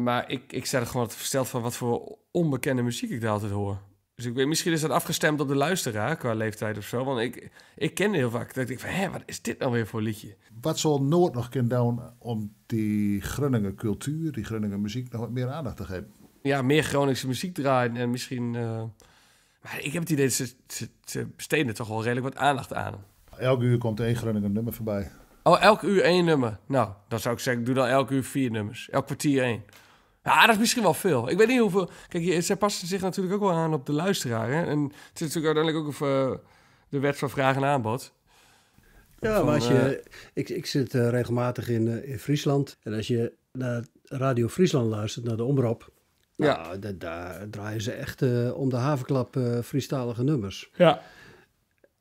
maar ik, ik sta er gewoon versteld van wat voor onbekende muziek ik daar altijd hoor. Dus ik weet, misschien is dat afgestemd op de luisteraar qua leeftijd of zo. Want ik, ik ken heel vaak dat ik denk van, hé, wat is dit nou weer voor liedje? Wat zal Noord nog kunnen doen om die Groningen cultuur, die Groningen muziek, nog wat meer aandacht te geven? Ja, meer Groningse muziek draaien en misschien... Eh, maar ik heb het idee, ze, ze, ze besteden toch wel redelijk wat aandacht aan Elk uur komt één Groningen nummer voorbij. Oh, elk uur één nummer. Nou, dan zou ik zeggen, doe dan elk uur vier nummers. Elk kwartier één. Ja, dat is misschien wel veel. Ik weet niet hoeveel. Kijk, zij passen zich natuurlijk ook wel aan op de luisteraar. Hè? En het is natuurlijk uiteindelijk ook of, eh, de wet van vraag en aanbod. Ja, maar als je, eh, ik, ik zit eh, regelmatig in, in Friesland. En als je naar Radio Friesland luistert, naar de omroep. ja. Nou, daar draaien ze echt om de havenklap Friestalige nummers. Ja.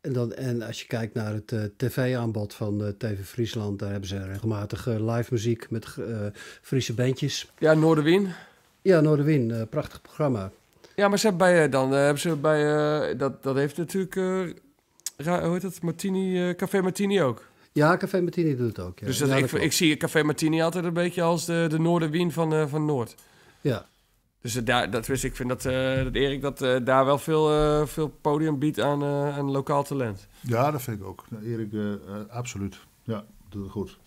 En, dan, en als je kijkt naar het eh, tv-aanbod van eh, TV Friesland, daar hebben ze regelmatig eh, live muziek met Friese bandjes. Ja, Noorderwien. Ja, Noorderwien, prachtig programma. Ja, maar ze hebben bij, dan hebben ze bij, dat, dat heeft natuurlijk, hoe heet dat, Martini, Café Martini ook. Ja, Café Martini doet het ook. Ja. Dus dat, ik, ik, zie Café Martini altijd een beetje als de, de Noorderwien van, van Noord. Ja, dus eh, daar, dat, wist ik vind dat, eh, dat Erik dat, eh, daar wel veel, veel podium biedt aan, aan lokaal talent. Ja, dat vind ik ook. Erik, absoluut. Ja, dat het goed.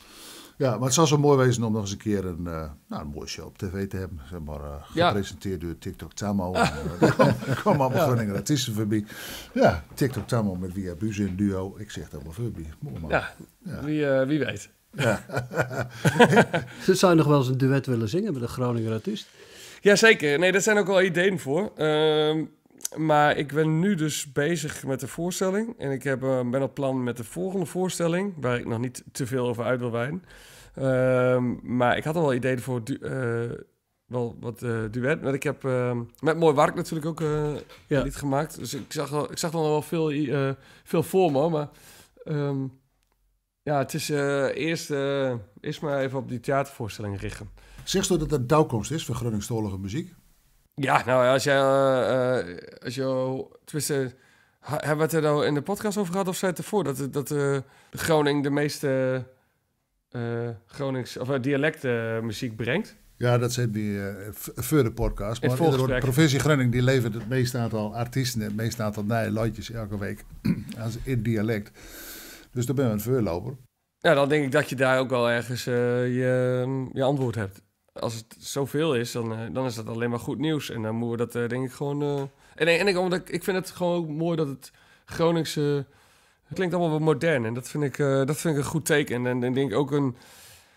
Ja, maar het zou zo mooi wezen om nog eens een keer een, nou, een mooie show op tv te hebben. maar, gepresenteerd door TikTok Tammo. Ah. Uh, kom, kom allemaal ja. Groningen artiesten voorbij. Ja, TikTok Tammo met Via Buzin duo. Ik zeg dat wel voorbij. Mooi man. Ja, Wie, wie weet. Ja. Ze zou nog wel eens een duet willen zingen met een Groninger artiest. Jazeker. Nee, daar zijn ook wel ideeën voor. Ehm, maar ik ben nu dus bezig met de voorstelling. En ik heb, eh, ben op plan met de volgende voorstelling, waar ik nog niet te veel over uit wil wijden. Ehm, maar ik had al wel ideeën voor eh, wel wat eh, duet. Maar ik heb ehm, met Mooi werk natuurlijk ook ja. niet gemaakt. Dus ik zag, al, ik zag dan wel veel, veel voor Maar ja, het is eerst, eerst maar even op die theatervoorstelling richten. Zeg dat het een is voor Groningstolige muziek? Ja, nou als je, eh, eh, als je, tussen, eh, hebben we het er nou in de podcast over gehad of zei het ervoor dat, dat uh, Groningen de meeste uh, Gronings, of muziek brengt? Ja, dat zijn die uh, de podcast. Maar de provincie Groningen die levert het meeste aantal artiesten, het meeste aantal nieuwe landjes elke week in dialect. Dus daar ben je een voorloper. Ja, dan denk ik dat je daar ook wel ergens je, mm, je antwoord hebt als het zoveel is, dan, eh, dan is dat alleen maar goed nieuws. En dan moeten we dat eh, denk ik gewoon... Eh, en en ik, omdat ik, vind het gewoon mooi dat het Groningse... Het klinkt allemaal wat modern en dat vind ik, dat vind ik een goed teken. En dan denk ik ook een...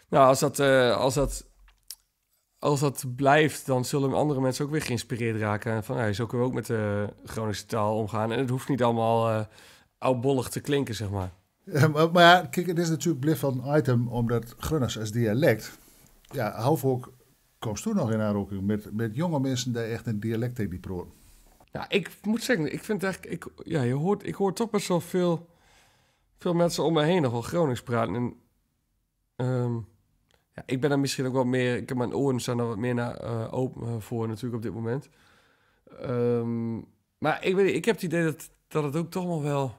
Nou, als dat, als, dat, als dat blijft, dan zullen andere mensen ook weer geïnspireerd raken. En van, hey, zo kunnen we ook met de Groningse taal omgaan. En het hoeft niet allemaal oudbollig te klinken, zeg maar. maar, ja, kijk, het is natuurlijk blif van item, omdat Grunners als dialect ja, Houvolk komt toen nog in aanroking met, met jonge mensen die echt een dialect die proor. Ja, ik moet zeggen, ik vind eigenlijk, ik, ja, je hoort, ik hoor toch best wel veel, veel mensen om me heen nog wel Gronings praten. En, ehm, ja, ik ben daar misschien ook wel meer, ik heb mijn oren staan er wat meer naar, eh, open eh, voor natuurlijk op dit moment. Ehm, maar ik, weet, ik heb het idee dat, dat het ook toch nog wel.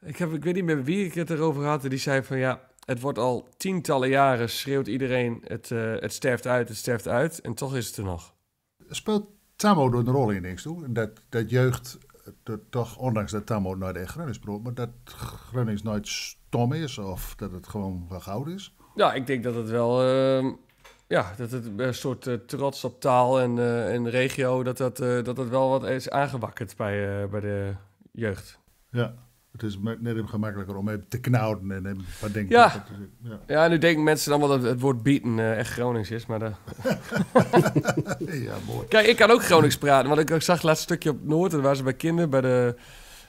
Ik, heb, ik weet niet meer wie ik het erover had. Die zei van ja. Het wordt al tientallen jaren, schreeuwt iedereen, het, eh, het sterft uit, het sterft uit. En toch is het er nog. Speelt Tamo door een rol in, niks toe? Dat, dat jeugd, eh, toch, ondanks dat Tammo nooit echt Grennis bedoelt, maar dat Grunnings nooit stom is of dat het gewoon wel goud is? Ja, ik denk dat het wel... Ehm, ja, dat het een soort eh, trots op taal en, en regio, dat dat, dat dat wel wat is aangewakkerd bij, bij de jeugd. Ja. Het is net gemakkelijker om even te knouden en wat denken. Ja. ja. ja, nu denken mensen dan wel dat het woord bieten eh, echt Gronings is, maar... De... Eh. ja, mooi. Kijk, ik kan ook Gronings praten, want ik zag laatst een stukje op Noord... en daar waren ze bij kinderen, bij de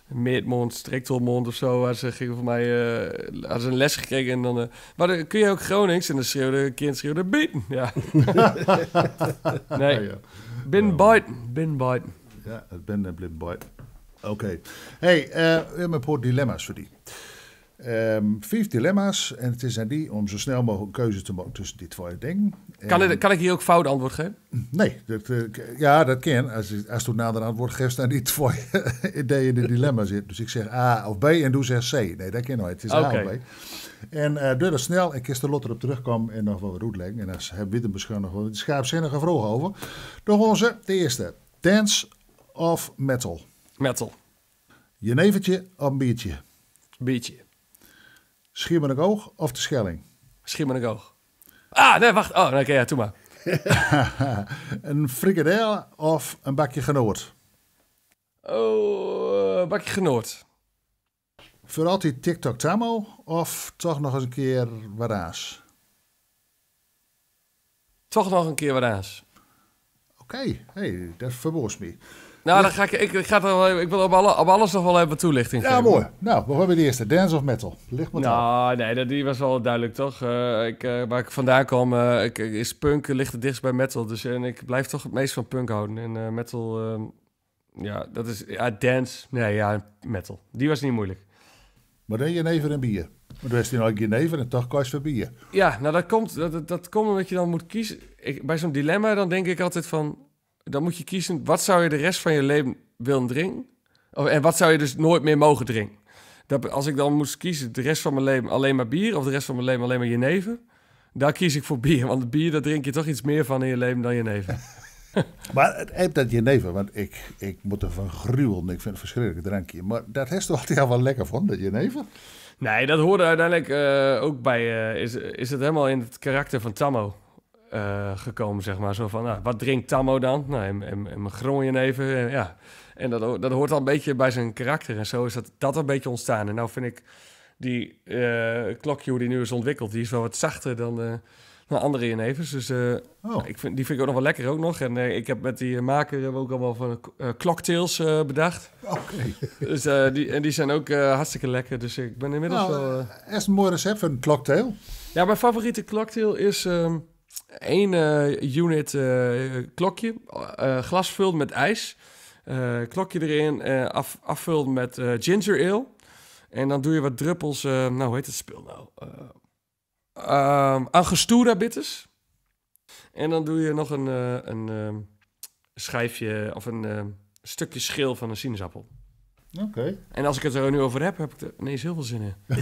Meertmond, Striktelmond of zo... waar ze gingen voor mij eh, hadden ze een les gekregen en dan... maar dan kun je ook Gronings en dan schreeuwde een kind schreeuwde bieten, ja. nee, bin ja. bin Biden. Ja, het ben en bin Oké. hey, eh, we hebben een paar dilemma's voor die. Um, vijf dilemma's en het is aan die om zo snel mogelijk een keuze te maken tussen die twee dingen. Kan, ik, kan ik hier ook fout antwoord geven? Nee, dat, eh, ja, dat kan. Als, als je nader antwoord geeft aan die twee ideeën de dilemma zit. Dus ik zeg A of B en doe zeg C. Nee, dat kan nooit. Het is A of B. En uh, eh, door dat snel, ik kist de lot op terugkwam en nog wel wat En daar hebben we het misschien nog wel schaapzinnige over. Door onze, de eerste, dance of metal? Metal. Jenevertje of een biertje? Biertje. Schiermerig oog of de Schelling? een oog. Ah, nee, wacht. Oh, oké, ja, doe maar. een frikadel of een bakje genoord? Oh, eh, bakje genoord. Voor altijd TikTok Tamo of toch nog eens een keer Waraas? Toch nog een keer Waraas. Oké, hey, dat verboos me. Nou, dan ga ik, ik, ik ga dan ik wil op, alle, op alles nog wel even toelichting ja, geven. Ja, mooi. Nou, we hebben de eerste. Dance of metal? Ligt metal Nou, nee, dat, die was wel duidelijk, toch? Eh, ik, eh, waar ik vandaan kwam, eh, ik, is punk ligt het dichtst bij metal. Dus en ik blijf toch het meest van punk houden. En metal, ehm, ja, dat is... Ja, dance, nee, ja, metal. Die was niet moeilijk. Maar dan jenever en bier. Maar dan is hij nou jenever en toch kwijt voor bier. Ja, nou dat komt, dat, dat, komt omdat je dan moet kiezen. Ik, bij zo'n dilemma dan denk ik altijd van dan moet je kiezen, wat zou je de rest van je leven willen drinken? en wat zou je dus nooit meer mogen drinken? Dat, als ik dan moest kiezen, de rest van mijn leven alleen maar bier of de rest van mijn leven alleen maar jenever, daar kies ik voor bier. Want bier, daar drink je toch iets meer van in je leven dan jenever. maar het heet dat jenever, want ik, ik moet er van gruwelen. Ik vind het een verschrikkelijk drankje. Maar dat is toch altijd wel lekker van, dat jenever? Nee, dat hoorde uiteindelijk eh, ook bij. Eh, is, is het helemaal in het karakter van Tammo. Eh, gekomen, zeg maar. Zo van, nou, wat drinkt Tammo dan? Nou, en, mijn groeien en, eh, ja. En dat, dat hoort al een beetje bij zijn karakter. En zo is dat, dat een beetje ontstaan. En nou vind ik die uh, klokje die nu is ontwikkeld, die is wel wat zachter dan... de andere Jenevers. Dus oh. ik vind, die vind ik ook nog wel lekker ook nog. En ik heb met die maker ook allemaal van cocktails bedacht. Oké. dus, die, en die zijn ook hartstikke lekker. Dus ik ben inmiddels nou, wel... echt een mooi recept voor een cocktail. Ja, mijn favoriete cocktail is... Ehm, één eh, unit eh, klokje, eh, glas vult met ijs. klokje erin, af, met ginger ale. En dan doe je wat druppels, nou hoe heet het spul nou? Um, Angostura bitters. En dan doe je nog een, een ehm, schijfje of een ehm, stukje schil van een sinaasappel. Oké. En als ik het er nu over heb, heb ik er ineens heel veel zin in.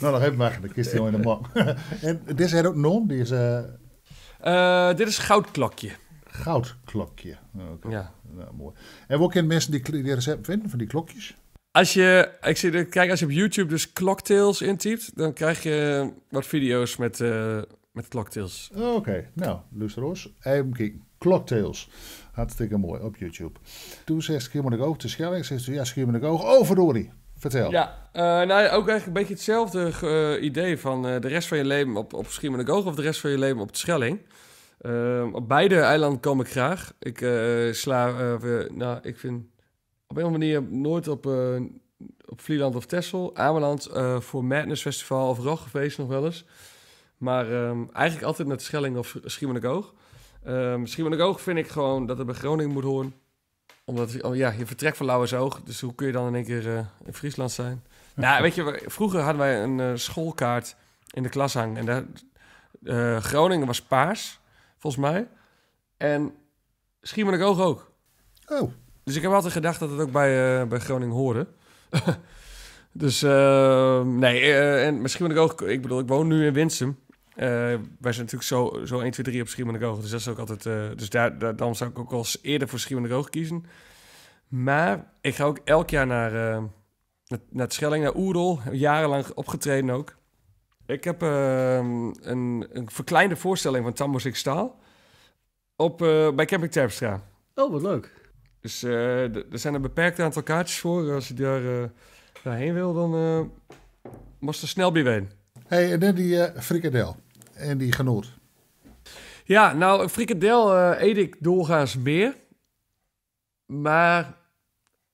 nou, nog even maar De kist heel in de man. en dit is ook non? Die is, uh... dit is goudklokje. Goudklokje. Ja. Nou, mooi. En wat kennen mensen die, die recept vinden van die klokjes? Als je, ik zie, kijk, als je op YouTube dus cocktails intypt, dan krijg je wat video's met, uh, met cocktails. Oké, nou, luister ons. Even kijken. Cocktails. Hartstikke mooi op YouTube. Toen zegt Schiermonnikoog te Schelling. Zegt ze, ja, Schiermonnikoog. Oh, verdorie. Vertel. Ja, eh, nou, ook eigenlijk een beetje hetzelfde eh, idee van eh, de rest van je leven op, op Schiermonnikoog of de rest van je leven op de Schelling. Ehm, op beide eilanden kom ik graag. Ik sla, nou, ik vind op een of andere manier nooit op, op Vlieland of Tessel, Ameland voor Madness Festival of Roggefeest geweest nog wel eens. Maar ehm, eigenlijk altijd naar de Schelling of Schiermonnikoog. Eh, met ook Oog vind ik gewoon dat het bij Groningen moet horen. Omdat, oh ja, je vertrekt van Lauwersoog. Dus hoe kun je dan in één keer eh, in Friesland zijn? nou, weet je, vroeger hadden wij een eh, schoolkaart in de klas hangen. En daar, Groningen was paars, volgens mij. En ik Oog ook. Oh. Dus ik heb altijd gedacht dat het ook bij, bij Groningen hoorde. dus nee, en misschien ben ik ook... Ik bedoel, ik woon nu in Winsum. Eh, wij zijn natuurlijk zo, zo 1, 2, 3 op Schiermond Oog. Dus dat is ook altijd. Eh, dus daar, daar, daarom zou ik ook wel eerder voor Schiermond Oog kiezen. Maar ik ga ook elk jaar eh, naar, naar, Schelling, naar Oerol. Jarenlang opgetreden ook. Ik heb ehm, een, een verkleinde voorstelling van Tambo Staal op, bij Camping Terpstra. Oh, wat leuk. Dus er zijn een beperkt aantal kaartjes voor. Als je daar, uh, daarheen wil, dan uh, moest er snel bij Hé, hey, en dan die frikadel en die genoord? Ja, nou, een frikandel eh, eet ik doorgaans meer. Maar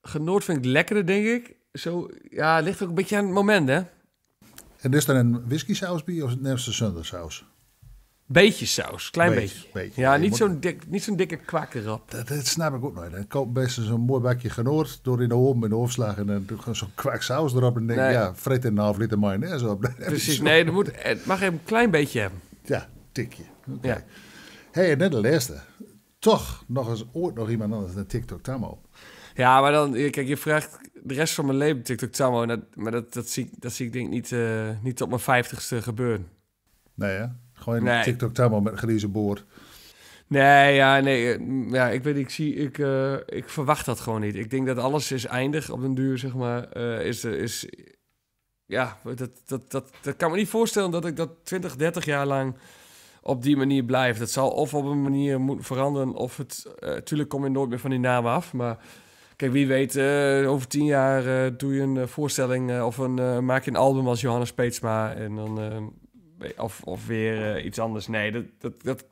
genoord vind ik lekkerder, denk ik. Zo, ja, ligt ook een beetje aan het moment, hè? En dus dan een whisky saus bij of is het zundersaus? saus? Beetje saus, klein beetje. Ja, niet zo'n, dik, niet zo'n dikke kwakkerop. Dat, dat, snap ik ook nooit. Dan koop best zo'n mooi bakje genoord door in de oven en de hoofdslag en dan gewoon zo'n kwak saus erop. En denk nee. ja, en een half liter mayonaise op. Precies, nee, dat moet, het mag even een klein beetje hebben. Ja, tikje. Okay. Ja. hey, net de laatste. Toch nog eens ooit nog iemand anders dan TikTok Tamo. Ja, maar dan, kijk, je vraagt de rest van mijn leven TikTok Tamo. maar dat, dat, zie, dat zie ik denk ik niet, uh, niet op mijn vijftigste gebeuren. Nee, ja. Gewoon nee. TikTok tamo met een boord. Nee, ja, nee, eh, ja, ik weet, ik zie, ik, eh, ik verwacht dat gewoon niet. Ik denk dat alles is eindig op den duur, zeg maar. Uh, is, is, ja, dat, dat, dat, dat kan me niet voorstellen dat ik dat 20, 30 jaar lang op die manier blijf. Dat zal of op een manier moeten veranderen, of het. Uh, tuurlijk kom je nooit meer van die naam af. Maar kijk, wie weet, over tien jaar doe je een voorstelling of een, maak je een album als Johannes Peetsma. En dan of, of weer eh, iets anders. Nee, dat, dat, dat,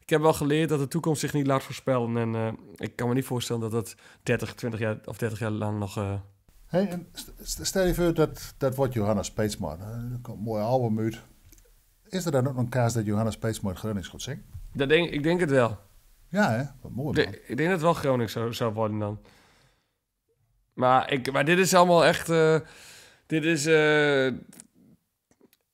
ik heb wel geleerd dat de toekomst zich niet laat voorspellen. En eh, ik kan me niet voorstellen dat dat 30, 20 jaar of 30 jaar lang nog. Eh, hey, stel je voor dat, dat wordt Johannes Peetsman. Een mooi album uit. Is er dan ook nog een kaas dat Johannes Peetsman Groningen Gronings goed zingen? Dat denk, ik denk het wel. Ja, hè? Wat mooi. ik denk dat het wel Gronings zou, zou worden dan. Maar, ik, maar dit is allemaal echt. dit is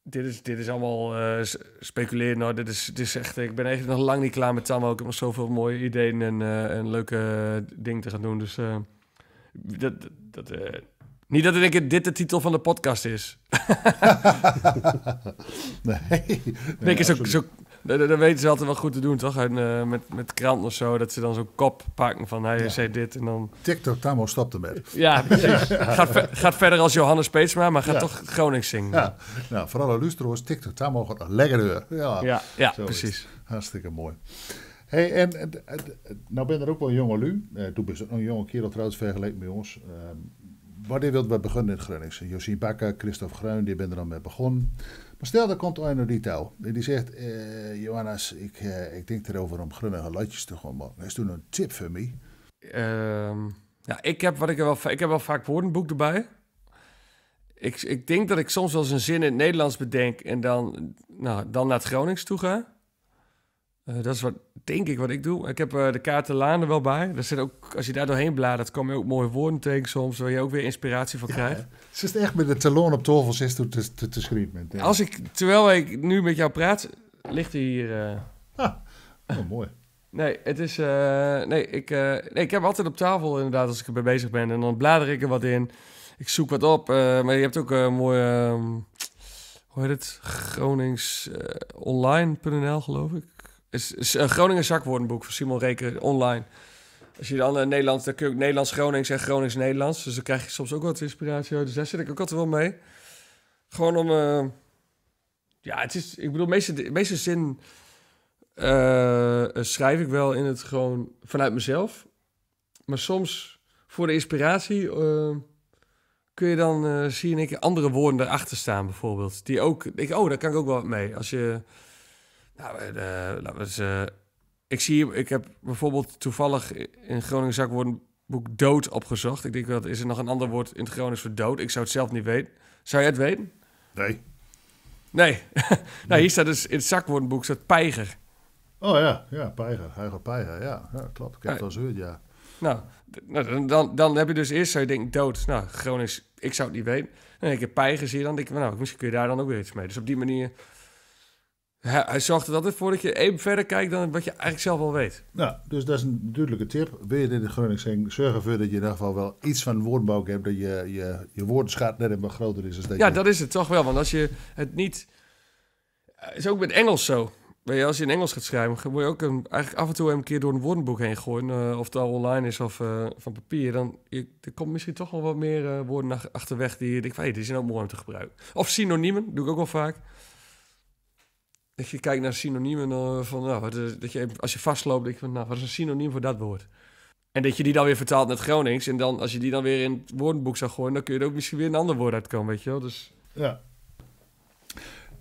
dit is, dit is allemaal uh, eh, speculeren. Nou, dit is, dit is echt, ik ben eigenlijk nog lang niet klaar met Tammo. Ik heb nog zoveel mooie ideeën en, eh, leuke eh, dingen te gaan doen. Dus dat, dat, niet dat ik denk dit de titel van de podcast is. nee. nee, is ook, dan weten ze altijd wel goed te doen, toch? En, eh, met, met kranten of zo, dat ze dan zo'n kop pakken van hij ja. zei dit en dan... TikTok, Tamo stopt ermee. Ja, precies. Gaat, gaat, verder als Johannes Peetsma, maar gaat toch Gronings zingen. Ja. Nou, vooral is TikTok, Tamo gaat lekker Ja, ja, ja precies. Hartstikke mooi. Hey, en, nou ben er ook wel een jonge lu. Eh, toen ben nog een jonge kerel trouwens vergeleken met ons. Ehm, wanneer wilt we beginnen in Groningen? Josien Bakker, Christophe Gruin, die ben er dan mee begonnen. Maar stel, er komt een die En die zegt, eh, Johannes, ik, eh, ik denk erover om grunnige latjes te gaan maken. Is toen een tip voor mij? Ehm, ja, ik heb, wat ik, wel, ik heb wel vaak woordenboek erbij. Ik, ik denk dat ik soms wel eens een zin in het Nederlands bedenk en dan, nou, dan naar het Gronings toe ga. Eh, dat is wat, denk ik, wat ik doe. Ik heb uh, de kaartenlaan er wel bij. Daar zit ook, als je daar doorheen bladert, kom je ook mooie woorden tegen soms, waar je ook weer inspiratie van krijgt. Ja, ze is echt met de talon op tafel zit te, te, te schieten. Als ik, terwijl ik nu met jou praat, ligt hij hier... Eh. oh, mooi. nee, het is, nee, ik, nee, ik heb altijd op tafel inderdaad als ik erbij bezig ben. En dan blader ik er wat in. Ik zoek wat op. maar je hebt ook een mooie ehm, hoe heet het? Groningsonline.nl, uh, geloof ik is, een eh, Groningen zakwoordenboek van Simon Reker online. Als je dan uh, Nederlands, dan kun je ook Nederlands Gronings en Gronings Nederlands. Dus dan krijg je soms ook wat inspiratie Dus daar zit ik ook altijd wel mee. Gewoon om. Eh, ja, het is. Ik bedoel, meeste, meeste zin schrijf ik wel in het gewoon vanuit mezelf. Maar soms voor de inspiratie kun je dan zie je een keer andere woorden erachter staan, bijvoorbeeld. Die ook. Ik, oh, daar kan ik ook wel mee. Als je nou, laten we eh, eh, ik zie, ik heb bijvoorbeeld toevallig in Groningen zakwoordenboek dood opgezocht. Ik denk, dat is er nog een ander woord in het Gronings voor dood? Ik zou het zelf niet weten. Zou jij het weten? Nee. Nee. nou, hier staat dus in het zakwoordenboek staat pijger. Oh ja, ja, pijger. hij pijger, ja. ja. Klopt, ik heb het al ja. Nou, nou dan, dan heb je dus eerst, zou je denken, dood. Nou, Gronings, ik zou het niet weten. En ik heb pijger, zie dan, denk ik, nou, misschien kun je daar dan ook weer iets mee. Dus op die manier hij, hij zorgt er altijd voor dat je even verder kijkt dan wat je eigenlijk zelf al weet. Nou, dus dat is een duidelijke tip. Wil je dit in Groningen zijn, zorg ervoor dat je in ieder geval wel iets van woordbouw hebt. Dat je, je, je woordenschat net even groter is. Dan dat ja, dat is het toch wel. Want als je het niet... is ook met Engels zo. je, als je in Engels gaat schrijven, moet je ook eigenlijk af en toe een keer door een woordenboek heen gooien. Eh, of het al online is of eh, van papier. Dan je, er komt misschien toch wel wat meer uh, woorden achterweg die je denkt, hey, die zijn ook mooi om te gebruiken. Of synoniemen, doe ik ook wel vaak. Dat je kijkt naar synoniemen eh, van, nou, wat eh, dat je, als je vastloopt, denk je van, nou, wat is een synoniem voor dat woord? En dat je die dan weer vertaalt naar Gronings. En dan, als je die dan weer in het woordenboek zou gooien, dan kun je er ook misschien weer een ander woord uitkomen, weet je wel. Dus... Ja.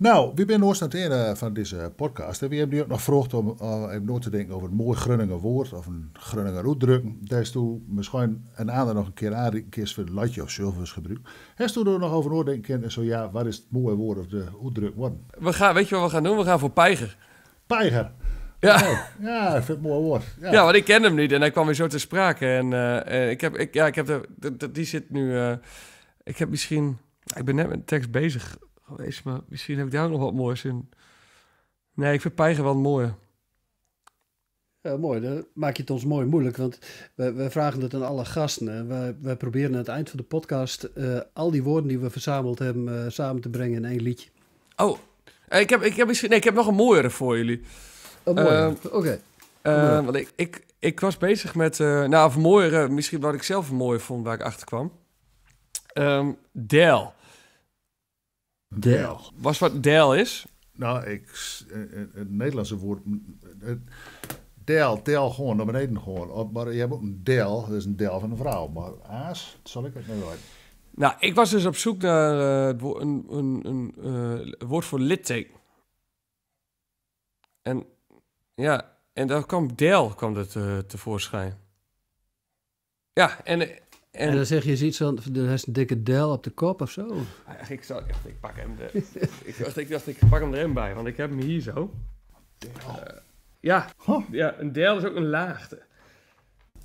Nou, we zijn oorst nou aan van deze podcast. En we hebben nu ook nog gevraagd om uh, even door te denken over een mooi Grunninger woord of een Grunninger uitdruk. Daar is toen misschien een ander nog een keer aan, kies voor latje of service gebruik. Heeft toen er nog over nadenken en zo ja, wat is het mooie woord of de uitdruk We gaan, weet je wat we gaan doen? We gaan voor pijger. Pijger? Ja. Oh, ja, ik vind het mooi woord. Ja. ja. want ik ken hem niet en hij kwam weer zo te sprake. En eh, eh, ik heb, ik, ja, ik heb de, die zit nu, ik heb misschien, ik ben net met tekst bezig geweest. Oh, maar misschien heb ik daar nog wat moois in. Nee, ik vind Pijgen wel mooi. Eh, mooi, dan maak je het ons mooi moeilijk, want we vragen het aan alle gasten. Wij, proberen aan het eind van de podcast eh, al die woorden die we verzameld hebben eh, samen te brengen in één liedje. Oh, ik heb, ik heb, misschien, nee, ik heb nog een mooiere voor jullie. Oh, een oké. want ik, ik, ik was bezig met, nou, of mooier, misschien wat ik zelf mooier vond, waar ik achter kwam. Um, Del. Was wat del is? Nou, ik, eh, eh, het Nederlandse woord. Eh, del, tel gewoon naar beneden gewoon. Maar je hebt ook een del, dat is een del van een vrouw. Maar aas, zal ik het nou Nou, ik was dus op zoek naar uh, een, een, een woord voor litteken. En ja, en daar kwam del kwam dat, tevoorschijn. Ja, en en, dan zeg je iets van, dan is een dikke del op de kop of zo. Ik, zou, ik pak hem ik, dacht, ik dacht, ik pak hem erin bij, want ik heb hem hier zo. Eh, ja, ja, een del is ook een laagte.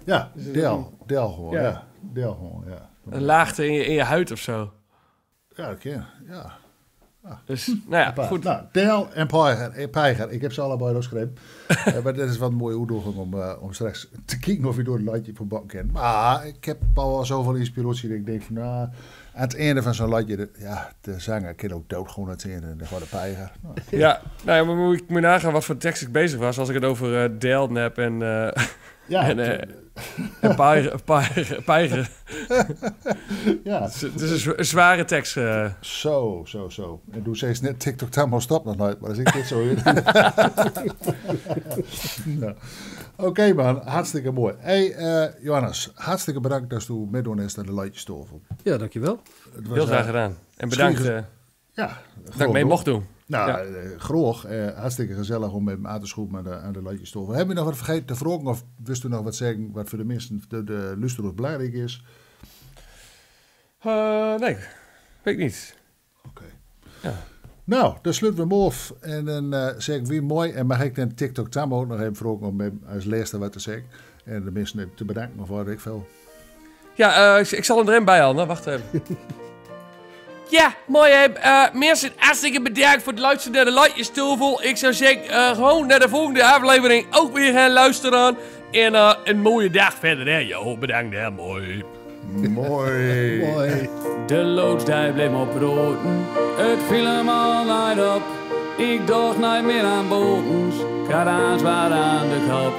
Ja, dus del, een, del gewoon, ja. Del gewoon, ja. Een laagte in je, in je huid of zo. Ja, oké, ja. Ah. dus, nou ja, goed. Nou, en Peiger. Eh, Peiger, Ik heb ze allebei doorgeschreven. uh, maar dat is wat een mooie oefening om, eh, om straks te kijken of je door het landje van bank Maar ik heb al zoveel inspiratie dat ik denk van... Nou, aan het einde van zo'n latje, ja, de zanger kan ook dood gewoon aan het einde. En de Peiger. Nou, ja, nou ja, maar moet ik moet nagaan wat voor tekst ik bezig was als ik het over uh, Dell heb en... Ja, en, eh, en pijgen. ja. Het is, een zware tekst. Eh. Zo, zo, zo. En doe steeds net TikTok Tambo stop nog nooit, maar als ik dit zo Oké man, hartstikke mooi. hey, eh, Johannes, hartstikke bedankt dat je meedoen is aan de Lightjes Ja, dankjewel. Heel graag gedaan. En bedankt uh, ja, dat ik mee mocht doen. Nou, ja. uh, hartstikke gezellig om met hem aan te schroeven aan de, aan de latjes Heb je nog wat vergeten te vroegen of wist u nog wat zeggen wat voor de mensen de, de luster belangrijk is? Eh, nee, weet ik niet. Oké. Nou, dan sluiten we hem af. En dan zeg ik weer mooi. En mag ik dan TikTok Tam ook nog even vragen om hem als laatste wat te zeggen. En de mensen te bedanken voor wat ik veel. Ja, ik, zal hem erin bij Wacht even. Ja, mooi hè. Uh, mensen, hartstikke bedankt voor het luisteren naar de Lightjes vol. Ik zou zeggen, eh, gewoon naar de volgende aflevering ook weer gaan luisteren. En eh, een mooie dag verder hè. Jo, bedankt hè. Mooi. Mooi. De loodstijl bleef op broden. Het viel hem al naar op. Ik dacht nooit meer aan botens. Karaans waren aan de kop.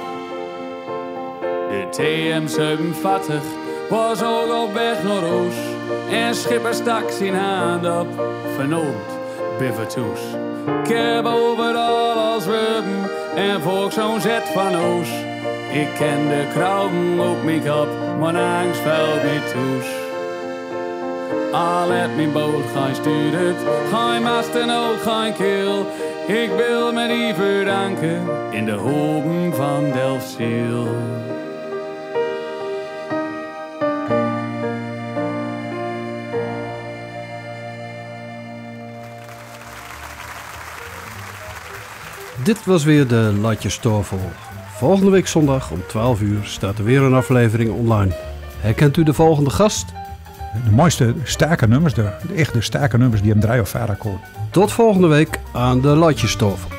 De TM47 was ook op weg naar Roos. En schipper stak zijn hand op, vernoemd bivertoes. Ik heb overal als rubben en volk zo'n zet van oes. Ik ken de krauwen op mijn kap, mijn angst valt niet toes. Al heb mijn boot gaan sturen, je mast en ook geen keel. Ik wil me die verdanken in de hoven van Ziel. Dit was weer de Latjestafel. Volgende week zondag om 12 uur staat er weer een aflevering online. Herkent u de volgende gast? De mooiste sterke nummers, de, echte sterke nummers die hem draaien of varen komen. Tot volgende week aan de Latjestafel.